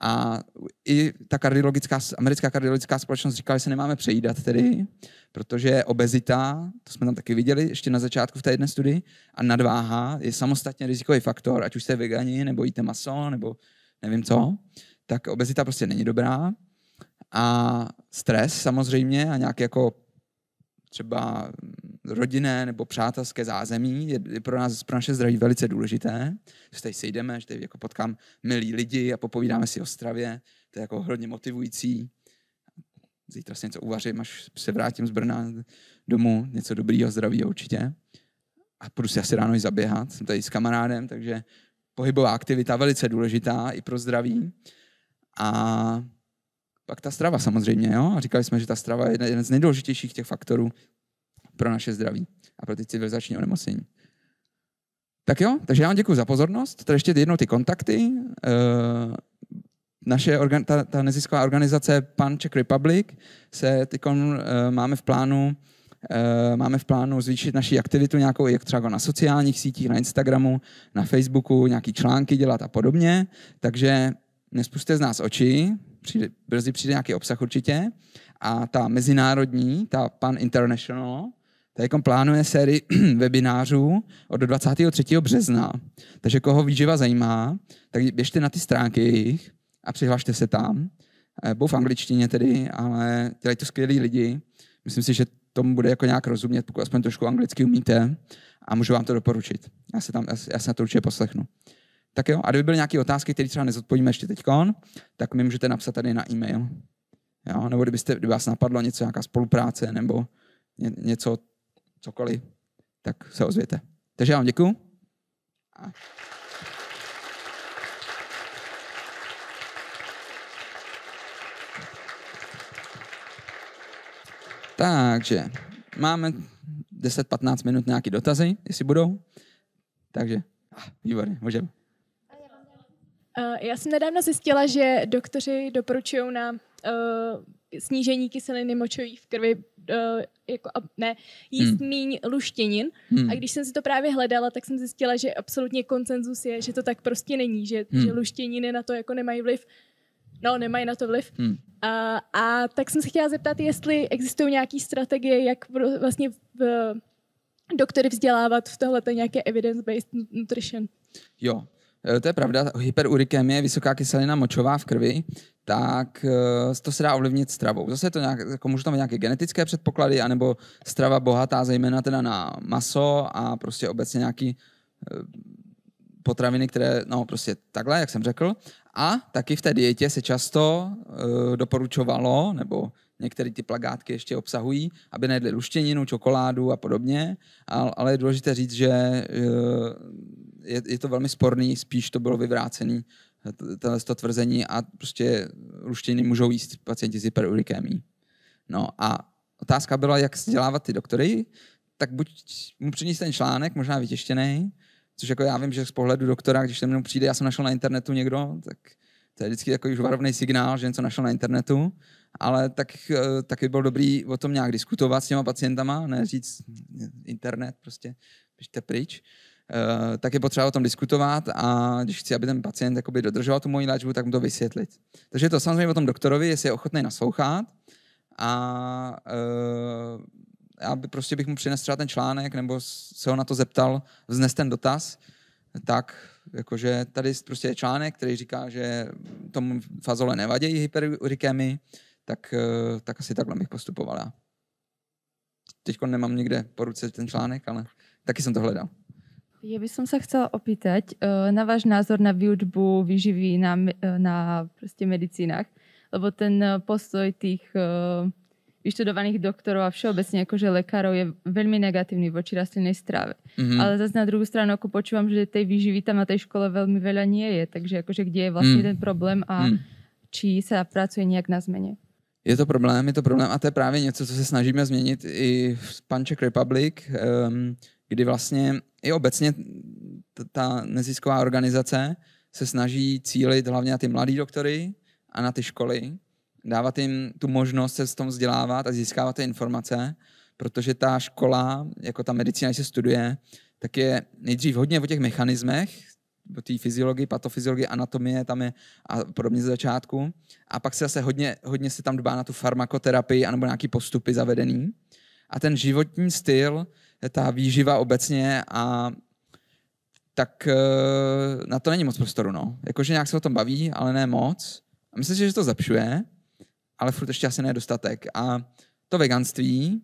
a i ta kardiologická, americká kardiologická společnost říkala, že se nemáme přejídat tedy, protože obezita, to jsme tam taky viděli ještě na začátku v té jedné studii, a nadváha je samostatně rizikový faktor, ať už jste vegani, nebo jíte maso, nebo nevím co, tak obezita prostě není dobrá. A stres samozřejmě a nějaký jako třeba rodinné nebo přátelské zázemí je, je pro nás, pro naše zdraví velice důležité. Že tady sejdeme, že tady jako potkám milí lidi a popovídáme si o stravě. To je jako hodně motivující. Zítra si něco uvařím, až se vrátím z Brna domů. Něco dobrýho, zdraví určitě. A půjdu si asi ráno i zaběhat. Jsem tady s kamarádem, takže pohybová aktivita velice důležitá i pro zdraví. A pak ta strava samozřejmě, jo? A říkali jsme, že ta strava je jeden z nejdůležitějších těch faktorů pro naše zdraví a pro ty civilizační onemocnění. Tak jo, takže já vám děkuji za pozornost. Tady ještě jednou ty kontakty. Eh, naše organ, ta, ta nezisková organizace Pan Czech Republic se tykon, eh, máme v plánu eh, máme v plánu zvýšit naši aktivitu nějakou, jak třeba na sociálních sítích, na Instagramu, na Facebooku, nějaký články dělat a podobně. Takže nespuste z nás oči, přijde, brzy přijde nějaký obsah určitě. A ta mezinárodní, ta Pan International, jako plánuje sérii webinářů od 23. března. Takže koho výživa zajímá, tak běžte na ty stránky jejich a přihlašte se tam. Eh, Bou v angličtině tedy, ale dělají to skvělí lidi. Myslím si, že tomu bude jako nějak rozumět, pokud aspoň trošku anglicky umíte a můžu vám to doporučit. Já se, tam, já se na to určitě poslechnu. Tak jo, a kdyby byly nějaké otázky, které třeba nezodpovíme ještě teď, tak mi můžete napsat tady na e-mail. Jo, nebo kdybyste, kdyby vás napadlo něco, nějaká spolupráce nebo ně, něco, cokoliv, tak se ozvěte. Takže já vám děkuju. A... Takže máme 10-15 minut nějaký dotazy, jestli budou. Takže, ah, výborně, můžeme. Eh, já jsem nedávno zjistila, že doktoři doporučují na uh, snížení kyseliny močový v krvi uh, jako, ne, jíst hmm. míň luštěnin. Hmm. A když jsem si to právě hledala, tak jsem zjistila, že absolutně konsenzus je, že to tak prostě není, že, hmm. že luštěniny na to jako nemají vliv. No, nemají na to vliv. Hmm. A, a tak jsem se chtěla zeptat, jestli existují nějaké strategie, jak vlastně v, doktory vzdělávat v tohle nějaké evidence-based nutrition. Jo, Eh, to je pravda, Hyperurikémie, vysoká kyselina močová v krvi, tak eh, to se dá ovlivnit stravou. Zase to nějak, jako můžu tam nějaké genetické předpoklady, anebo strava bohatá zejména teda na maso a prostě obecně nějaký eh, potraviny, které, no prostě takhle, jak jsem řekl. A taky v té dietě se často uh, doporučovalo, nebo Některé ty plagátky ještě obsahují, aby nejedli luštěninu, čokoládu a podobně, ale je důležité říct, že eh, je, to velmi sporný, spíš to bylo vyvrácené to tvrzení a prostě luštěny můžou jíst pacienti s hyperurikémí. No a otázka byla, jak vzdělávat ty doktory, tak buď mu přinést ten článek, možná vytěštěný, což jako já vím, že z pohledu doktora, když ten mnou přijde, já jsem našel na internetu někdo, tak to je vždycky takový už varovný signál, že něco našel na internetu, ale tak, eh, taky bylo dobrý o tom nějak diskutovat s těma pacientama, ne říct internet, prostě pište pryč. Eh, tak je potřeba o tom diskutovat a když chci, aby ten pacient dodržoval tu moji léčbu, tak mu to vysvětlit. Takže je to samozřejmě o tom doktorovi, jestli je ochotný naslouchat a já eh, by, prostě bych mu přinesl třeba ten článek nebo se ho na to zeptal, vznes ten dotaz, tak jakože tady prostě je článek, který říká, že tomu fazole nevadí hyperurikemy, tak, eh, tak asi takhle bych postupoval já. Teď nemám nikde po ruce ten článek, ale taky jsem to hledal. Já bych se chcela opýtať eh, na váš názor na výučbu výživy na, eh, na prostě medicínách, lebo ten postoj těch vyštudovaných doktorů a všeobecně jakože lékařů je velmi negativní voči rastlinné stráve. Mm-hmm. Ale zase na druhou stranu jako počívám, že té výživy tam na té škole velmi veľa nie je, takže jakože kde je vlastně mm. ten problém a mm. či se pracuje nějak na Mm. Je to problém, je to problém a to je právě něco, co se snažíme změnit i v Panček Republic, ehm, kdy vlastně i obecně ta nezisková organizace se snaží cílit hlavně na ty mladý doktory a na ty školy, dávat jim tu možnost se s tom vzdělávat a získávat ty informace, protože ta škola, jako ta medicína, když se studuje, tak je nejdřív hodně o těch mechanismech, o té fyziologii, patofyziologii, anatomie tam je a podobně z začátku. A pak se zase hodně, hodně se tam dbá na tu farmakoterapii anebo nějaký postupy zavedený. A ten životní styl, ta výživa obecně a tak eh, na to není moc prostoru, no. Jakože nějak se o tom baví, ale ne moc. A myslím si, že to zlepšuje, ale furt ještě asi nedostatek. dostatek. A to veganství,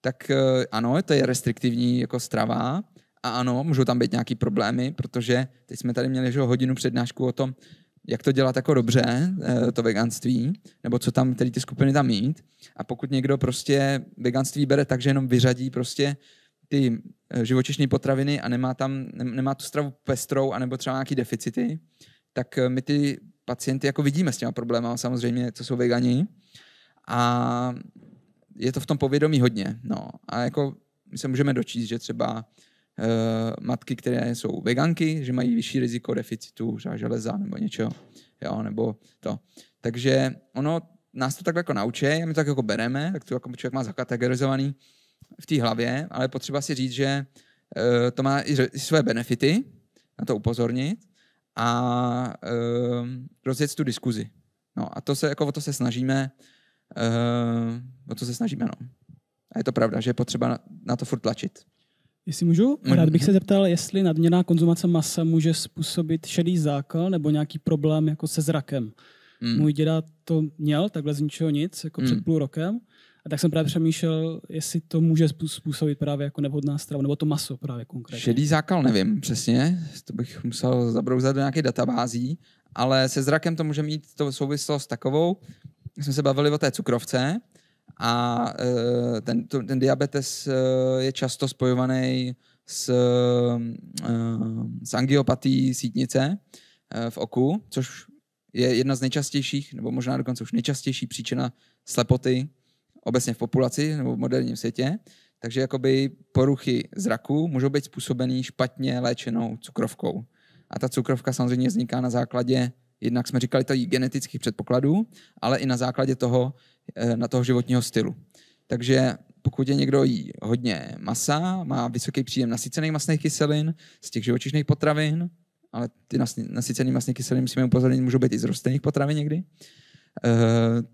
tak eh, ano, to je restriktivní jako strava, a ano, můžou tam být nějaký problémy, protože teď jsme tady měli že, hodinu přednášku o tom, jak to dělat jako dobře, eh, to veganství, nebo co tam, tedy ty skupiny tam mít. A pokud někdo prostě veganství bere tak, že jenom vyřadí prostě ty eh, živočišné potraviny a nemá tam, nemá tu stravu pestrou, anebo třeba nějaký deficity, tak eh, my ty pacienty jako vidíme s těma problémy, samozřejmě, co jsou vegani. A je to v tom povědomí hodně. No. A jako my se můžeme dočíst, že třeba Eh, matky, které jsou veganky, že mají vyšší riziko deficitu třeba železa nebo něčeho, jo, nebo to. Takže ono nás to takhle jako naučí, a my to tak jako bereme, tak to jako člověk má zakategorizovaný v té hlavě, ale potřeba si říct, že uh, to má i své benefity, na to upozornit a uh, rozjet tu diskuzi. No a to se, jako o to se snažíme, uh, o to se snažíme, no. A je to pravda, že je potřeba na, na to furt tlačit. Jestli můžu, rád bych mhm. se zeptal, jestli nadměrná konzumace masa může způsobit šedý zákal nebo nějaký problém jako se zrakem. Mm. Můj děda to měl, takhle z ničeho nic, jako mm. před hmm. půl rokem. A tak jsem právě přemýšlel, jestli to může způsobit právě jako nevhodná strava, nebo to maso právě konkrétně. Šedý zákal nevím přesně, to bych musel zabrouzat do nějaké databází, ale se zrakem to může mít to souvislost takovou, jsme se bavili o té cukrovce, a eh, ten, ten diabetes eh, je často spojovaný s, eh, s angiopatí sítnice v oku, což je jedna z nejčastějších, nebo možná dokonce už nejčastější příčina slepoty obecně v populaci nebo v moderním světě. Takže jakoby poruchy zraku můžou být způsobený špatně léčenou cukrovkou. A ta cukrovka samozřejmě vzniká na základě, jednak jsme říkali, to genetických předpokladů, ale i na základě toho, Eh, na toho životního stylu. Takže pokud je někdo jí hodně masa, má vysoký příjem nasycených masných kyselin z těch živočišných potravin, ale ty nasycené masné kyseliny, musíme upozornit, můžou být i z rostlinných potravin někdy, eh,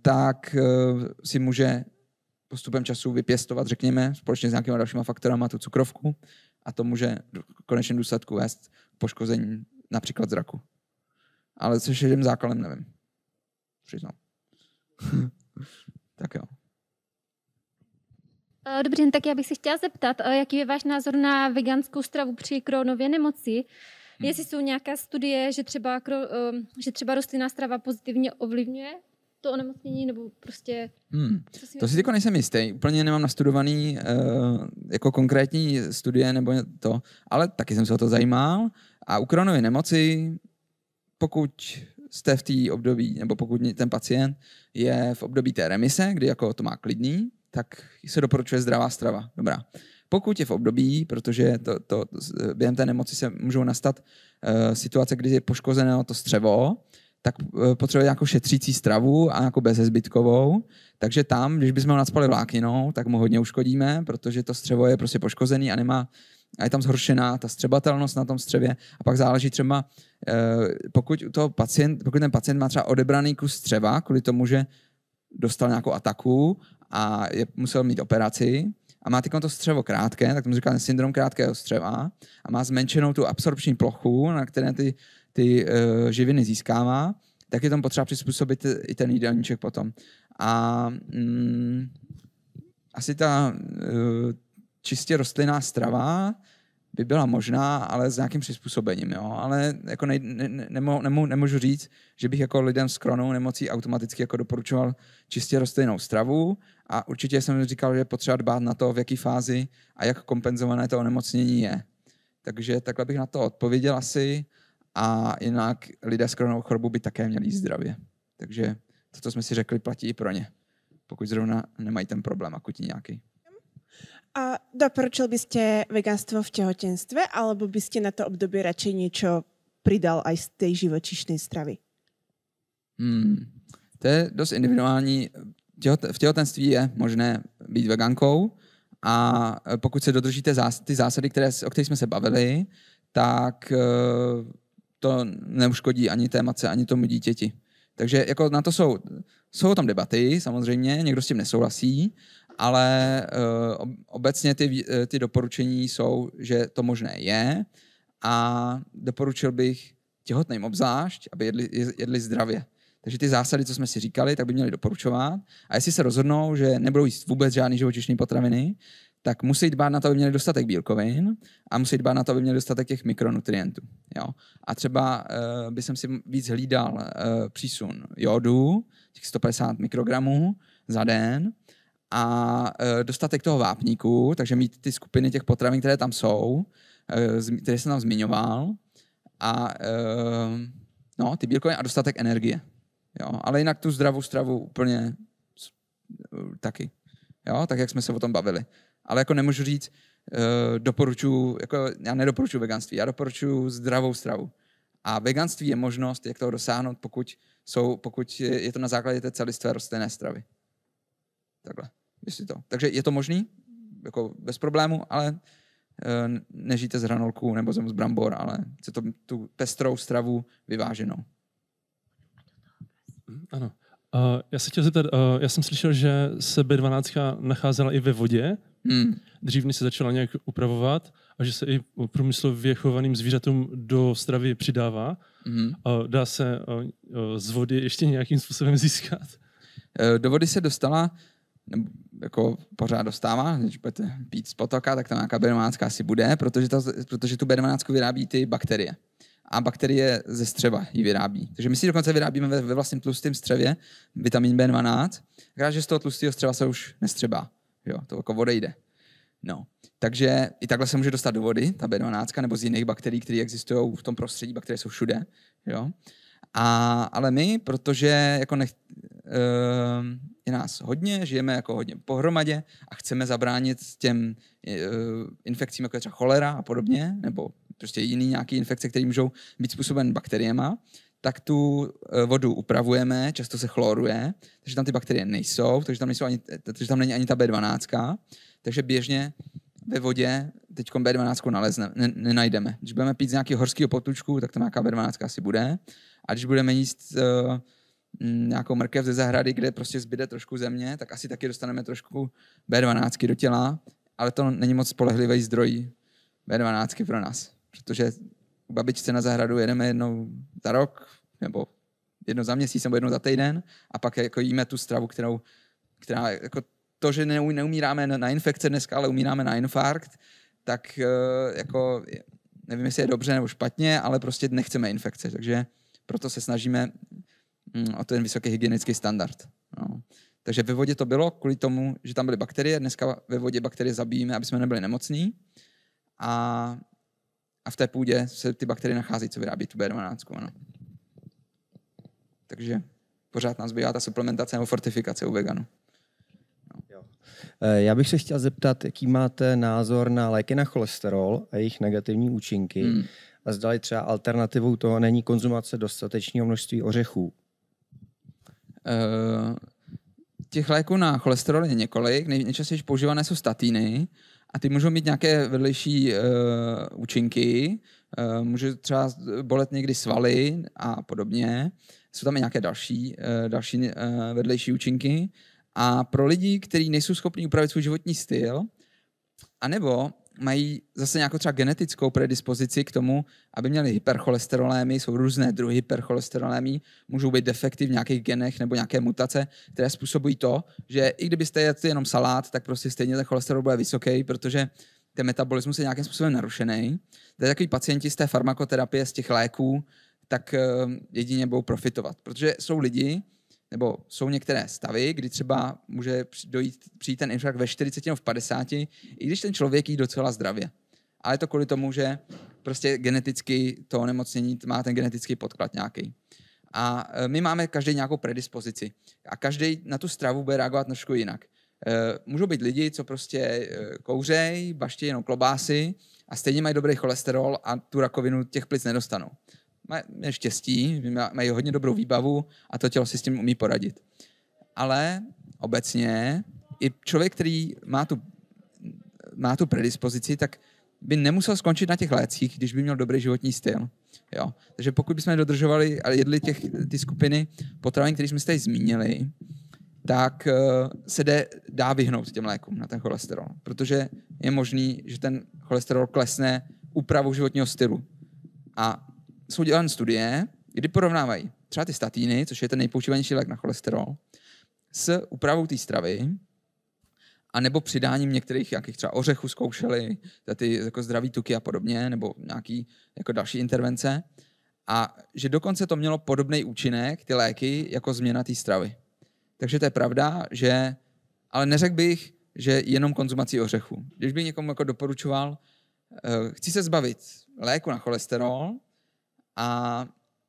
tak eh, si může postupem času vypěstovat, řekněme, společně s nějakými dalšíma faktorama tu cukrovku a to může v konečném důsledku vést k poškození například zraku. Ale se je základem, nevím. Přiznám. Tak jo. Dobrý den, tak já bych se chtěla zeptat, jaký je váš názor na veganskou stravu při kronově nemoci? Hmm. Jestli jsou nějaká studie, že třeba, e, že třeba rostlinná strava pozitivně ovlivňuje to onemocnění, nebo prostě... Hmm. Si to si jako nejsem jistý, úplně nemám nastudovaný e, jako konkrétní studie nebo to, ale taky jsem se o to zajímal a u kronové nemoci, pokud jste v té období, nebo pokud ten pacient je v období té remise, kdy jako to má klidný, tak se doporučuje zdravá strava. Dobrá. Pokud je v období, protože to, to, to, během té nemoci se můžou nastat uh, situace, kdy je poškozeno to střevo, tak uh, potřebuje nějakou šetřící stravu a jako bezezbytkovou. Takže tam, když bychom ho nadspali vlákninou, tak mu hodně uškodíme, protože to střevo je prostě poškozený a nemá a je tam zhoršená ta střebatelnost na tom střevě a pak záleží třeba, eh, pokud, to pacient, pokud ten pacient má třeba odebraný kus střeva kvůli tomu, že dostal nějakou ataku a je, musel mít operaci a má to střevo krátké, tak tomu říkáme syndrom krátkého střeva a má zmenšenou tu absorpční plochu, na které ty, ty uh, živiny získává, tak je tam potřeba přizpůsobit i ten jídelníček potom. A mm, asi ta, uh, čistě rostlinná strava by byla možná, ale s nějakým přizpůsobením, jo. Ale jako ne, ne, ne, nemů, nemůžu říct, že bych jako lidem s kronou nemocí automaticky jako doporučoval čistě rostlinnou stravu a určitě jsem říkal, že je potřeba dbát na to, v jaké fázi a jak kompenzované to onemocnění je. Takže takhle bych na to odpověděl asi a jinak lidé s kronou chorobu by také měli jít zdravě. Takže to, co jsme si řekli, platí i pro ně, pokud zrovna nemají ten problém akutní nějaký. A doporučil by ste veganstvo v tehotenstve, alebo by ste na to obdobie radšej niečo pridal aj z tej živočišnej stravy? Hmm. To je dost individuální. V těhotenství je možné být vegankou a pokud se dodržíte ty zásady, které, o kterých jsme se bavili, tak eh, to neuškodí ani té matce, ani tomu dítěti. Takže jako na to jsou, jsou tam debaty, samozřejmě, někdo s tím nesouhlasí, ale eh, obecně ty, eh, ty doporučení jsou, že to možné je a doporučil bych těhotným obzvlášť, aby jedli, jedli zdravě. Takže ty zásady, co jsme si říkali, tak by měli doporučovat. A jestli se rozhodnou, že nebudou jíst vůbec žádný živočišné potraviny, tak musí dbát na to, aby měli dostatek bílkovin a musí dbát na to, aby měli dostatek těch mikronutrientů. Jo? A třeba uh, by jsem si víc hlídal uh, přísun jodu, těch 150 mikrogramů za den, a e, dostatek toho vápníku, takže mít ty skupiny těch potravin, které tam jsou, e, které jsem tam zmiňoval, a e, no, ty bílkoviny a dostatek energie. Jo, ale jinak tu zdravou stravu úplně taky. Jo, tak jak jsme se o tom bavili. Ale jako nemůžu říct, doporučuji, jako já nedoporučuji veganství, já doporučuji zdravou stravu. A veganství je možnost, jak toho dosáhnout, pokud, jsou, pokud je to na základě té celistvé rostlinné stravy. Takhle, jestli to. Takže je to možný, jako bez problému, ale eh, nežijte z hranolků nebo z brambor, ale chce to tu pestrou stravu vyváženou. Hm, ano. Uh, já se chtěl zeptat, uh, já jsem slyšel, že se B12 nacházela i ve vodě, hmm. dřív než se začala nějak upravovat a že se i průmyslově chovaným zvířatům do stravy přidává. Hmm. Uh, dá se uh, z vody ještě nějakým způsobem získat? Do vody se dostala nebo jako pořád dostává, když budete pít z potoka, tak tam nějaká B12 asi bude, protože, ta, protože tu B12 vyrábí ty bakterie. A bakterie ze střeva ji vyrábí. Takže my si dokonce vyrábíme ve, ve vlastním tlustém střevě vitamin B12, takže z toho tlustého střeva se už nestřebá. Jo, to jako odejde. No. Takže i takhle se může dostat do vody, ta B12, nebo z jiných bakterií, které existují v tom prostředí, bakterie jsou všude. Jo? A, ale my, protože jako nech, Ehm, je nás hodně, žijeme jako hodně pohromadě a chceme zabránit těm e, infekcím, jako je třeba cholera a podobně, nebo prostě jiný nějaký infekce, které můžou být způsoben bakteriema, tak tu e, vodu upravujeme, často se chloruje, takže tam ty bakterie nejsou, takže tam, nejsou ani, takže tam není ani ta B12, takže běžně ve vodě teď B12 nalezne, ne, nenajdeme. Když budeme pít z nějakého horského potučku, tak tam nějaká B12 asi bude. A když budeme jíst uh, Mm, nějakou mrkev ze zahrady, kde prostě zbyde trošku země, tak asi taky dostaneme trošku B12 do těla, ale to není moc spolehlivý zdroj B12 pro nás, protože u babičce na zahradu jedeme jednou za rok, nebo jednou za měsíc, nebo jednou za týden a pak jako jíme tu stravu, kterou, která jako to, že neumíráme na infekce dneska, ale umíráme na infarkt, tak eh, jako nevím, jestli je dobře nebo špatně, ale prostě nechceme infekce, takže proto se snažíme Mm, a to je vysoký hygienický standard. No. Takže ve vodě to bylo kvůli tomu, že tam byly bakterie. Dneska ve vodě bakterie zabijíme, aby jsme nebyli nemocní. A, a v té půdě se ty bakterie nachází, co vyrábí tu B12. No. Takže pořád nám zbývá ta suplementace nebo fortifikace u veganu. No. E, já bych se chtěl zeptat, jaký máte názor na léky na cholesterol a jejich negativní účinky. Hmm. A zdali třeba alternativou toho není konzumace dostatečného množství ořechů. Eh, těch léků na cholesterol je několik. Nejčastěji používané jsou statiny a ty můžou mít nějaké vedlejší uh, účinky. Uh, může třeba bolet někdy svaly a podobně. Jsou tam i nějaké další, uh, další uh, vedlejší účinky. A pro lidi, kteří nejsou schopni upravit svůj životní styl, anebo mají zase nějakou třeba genetickou predispozici k tomu, aby měli hypercholesterolémy, jsou různé druhy hypercholesterolémy, můžou být defekty v nějakých genech nebo nějaké mutace, které způsobují to, že i kdybyste jedli jenom salát, tak prostě stejně ten cholesterol bude vysoký, protože ten metabolismus je nějakým způsobem narušený. Tady takový pacienti z té farmakoterapie, z těch léků, tak eh, jedině budou profitovat. Protože jsou lidi, nebo jsou některé stavy, kdy třeba může dojít, přijít ten infarkt ve 40 nebo v 50, i když ten člověk jí docela zdravě. Ale to kvůli tomu, že prostě geneticky to onemocnění má ten genetický podklad nějaký. A e, my máme každý nějakou predispozici. A každý na tu stravu bude reagovat trošku jinak. E, můžou být lidi, co prostě e, kouřej, baští jenom klobásy a stejně mají dobrý cholesterol a tu rakovinu těch plic nedostanou mají štěstí, mají hodně dobrou výbavu a to tělo si s tím umí poradit. Ale obecně i člověk, který má tu, má tu predispozici, tak by nemusel skončit na těch lécích, když by měl dobrý životní styl. Jo. Takže pokud bychom dodržovali a jedli těch, ty skupiny potravin, které jsme tady zmínili, tak eh, se jde, dá vyhnout těm lékům na ten cholesterol. Protože je možný, že ten cholesterol klesne úpravou životního stylu. A jsou dělané studie, kdy porovnávají třeba ty statíny, což je ten nejpoužívanější lék na cholesterol, s úpravou té stravy, a nebo přidáním některých jakých třeba ořechů zkoušeli, ty jako zdraví tuky a podobně, nebo nějaký jako další intervence. A že dokonce to mělo podobný účinek, ty léky, jako změna té stravy. Takže to je pravda, že, ale neřekl bych, že jenom konzumací ořechů. Když bych někomu jako doporučoval, eh, chci se zbavit léku na cholesterol, a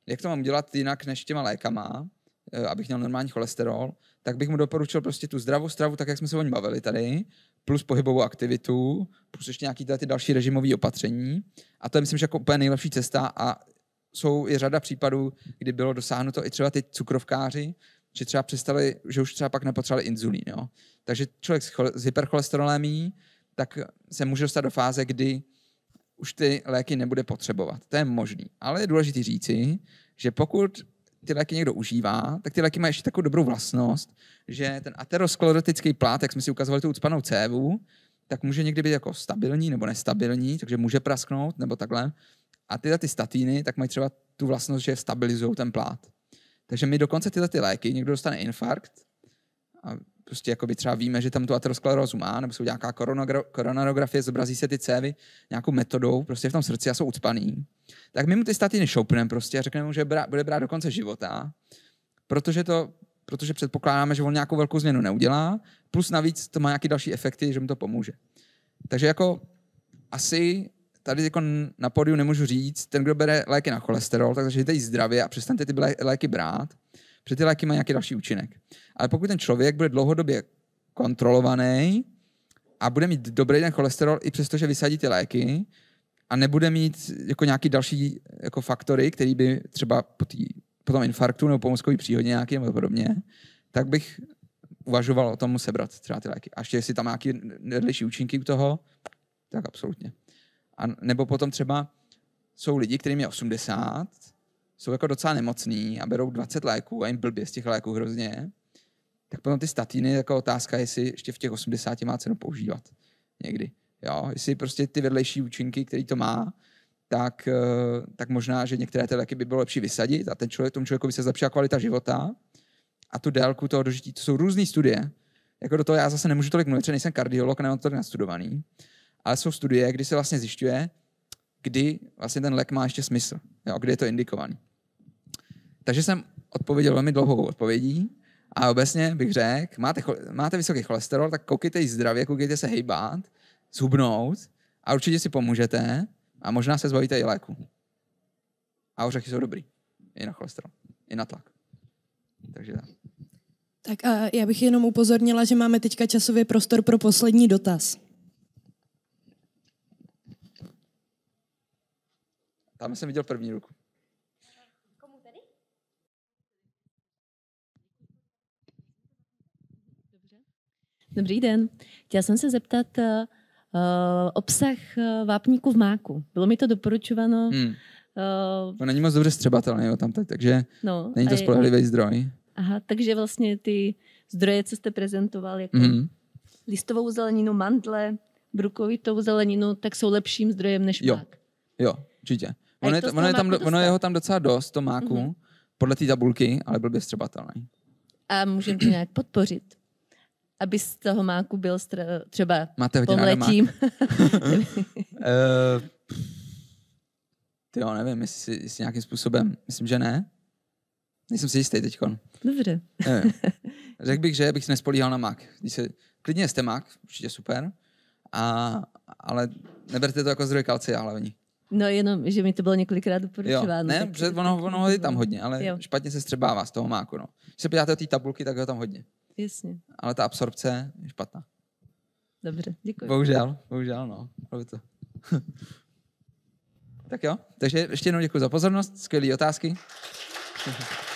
jak to mám dělat jinak než těma lékama, eh, abych měl normální cholesterol, tak bych mu doporučil prostě tu zdravou stravu, tak jak jsme se o ní bavili tady, plus pohybovou aktivitu, plus ještě nějaký ty další režimové opatření. A to je, myslím, že jako úplně nejlepší cesta a jsou je řada případů, kdy bylo dosáhnuto i třeba ty cukrovkáři, že třeba přestali, že už třeba pak nepotřebovali inzulín. Jo? Takže člověk s, chole, s hypercholesterolemí tak se může dostat do fáze, kdy už ty léky nebude potřebovat. To je možný. Ale je důležité říci, že pokud ty léky někdo užívá, tak ty léky mají ještě takovou dobrou vlastnost, že ten aterosklerotický plát, jak jsme si ukazovali tu ucpanou cévu, tak může někdy být jako stabilní nebo nestabilní, takže může prasknout nebo takhle. A tyhle ty statíny tak mají třeba tu vlastnost, že stabilizují ten plát. Takže my dokonce tyhle ty léky, někdo dostane infarkt a prostě jako by třeba víme, že tam tu aterosklerózu má, nebo jsou nějaká koronarografie, zobrazí se ty cévy nějakou metodou, prostě v tom srdci a jsou ucpaný, tak my mu ty statiny šoupneme prostě a řekneme mu, že brá, bude brát do konce života, protože to protože předpokládáme, že on nějakou velkou změnu neudělá, plus navíc to má nějaké další efekty, že mu to pomůže. Takže jako asi tady jako na podiu nemůžu říct, ten, kdo bere léky na cholesterol, tak začněte jít zdravě a přestaňte ty léky brát, protože ty léky mají nějaký další účinek. Ale pokud ten člověk bude dlouhodobě kontrolovaný a bude mít dobrý ten cholesterol i přesto, že vysadí ty léky a nebude mít jako nějaký další jako faktory, který by třeba po, tý, po tom infarktu nebo po mozkový příhodě nějaký nebo podobně, tak bych uvažoval o tom sebrat třeba ty léky. A ještě jestli tam nějaký vedlejší účinky u toho, tak absolutně. A nebo potom třeba jsou lidi, kterým je 80 jsou jako docela nemocný a berou 20 léků a jim blbě z těch léků hrozně, tak potom ty statiny je jako otázka, jestli ještě v těch 80 má cenu používat někdy. Jo, jestli prostě ty vedlejší účinky, který to má, tak, eh, tak možná, že některé ty léky by bylo lepší vysadit a ten člověk, tomu člověku by se zlepšila kvalita života a tu délku toho dožití, to jsou různé studie. Jako do toho já zase nemůžu tolik mluvit, protože nejsem kardiolog, nemám tolik nastudovaný, ale jsou studie, kdy se vlastně zjišťuje, kdy vlastně ten lék má ještě smysl, jo, kdy je to indikovaný. Takže jsem odpověděl velmi dlouhou odpovědí a obecně bych řekl, máte, máte vysoký cholesterol, tak koukejte jí zdravě, koukejte se hejbát, zhubnout a určitě si pomůžete a možná se zbavíte i léku. A ořechy jsou dobrý. I na cholesterol. I na tlak. Takže tak. Tak a já bych jenom upozornila, že máme teďka časově prostor pro poslední dotaz. Tam jsem viděl první ruku. Dobrý den. Chtěla jsem se zeptat uh, obsah eh, vápníku v máku. Bylo mi to doporučováno. Hmm. Uh, to není moc dobře střebatelné tam teď, takže no, není to spolehlivý je... zdroj. Aha, takže vlastně ty zdroje, co jste prezentoval, jako mm-hmm. listovou zeleninu, mandle, brukovitou zeleninu, tak jsou lepším zdrojem než jo. mák. Jo, určitě. Ono je, to, ono, je tam, ono je ho tam docela dost, to máku, mm-hmm. podle té tabulky, ale byl by střebatelný. A můžeme to nějak podpořit aby z toho máku byl stra- třeba Máte pomletím. Eh, ty jo, nevím, jestli, jestli nějakým způsobem, myslím, že ne. Nejsem si jistý teďkon. Dobře. Řekl bych, že bych se nespolíhal na mak. Když se, klidně jste mak, určitě super, a, ale neberte to jako zdroj kalcia hlavní. No jenom, že mi to bylo několikrát doporučováno. Ne, protože ono, ono je tam hodně, ale jo. špatně se střebává z toho máku. No. Když se podíváte o té tabulky, tak ho tam hodně. Jasně. Ale ta absorpce je špatná. Dobře, děkuji. Bohužel, bohužel, no. to. tak jo, takže ještě jednou děkuji za pozornost, skvělé otázky. Thank you.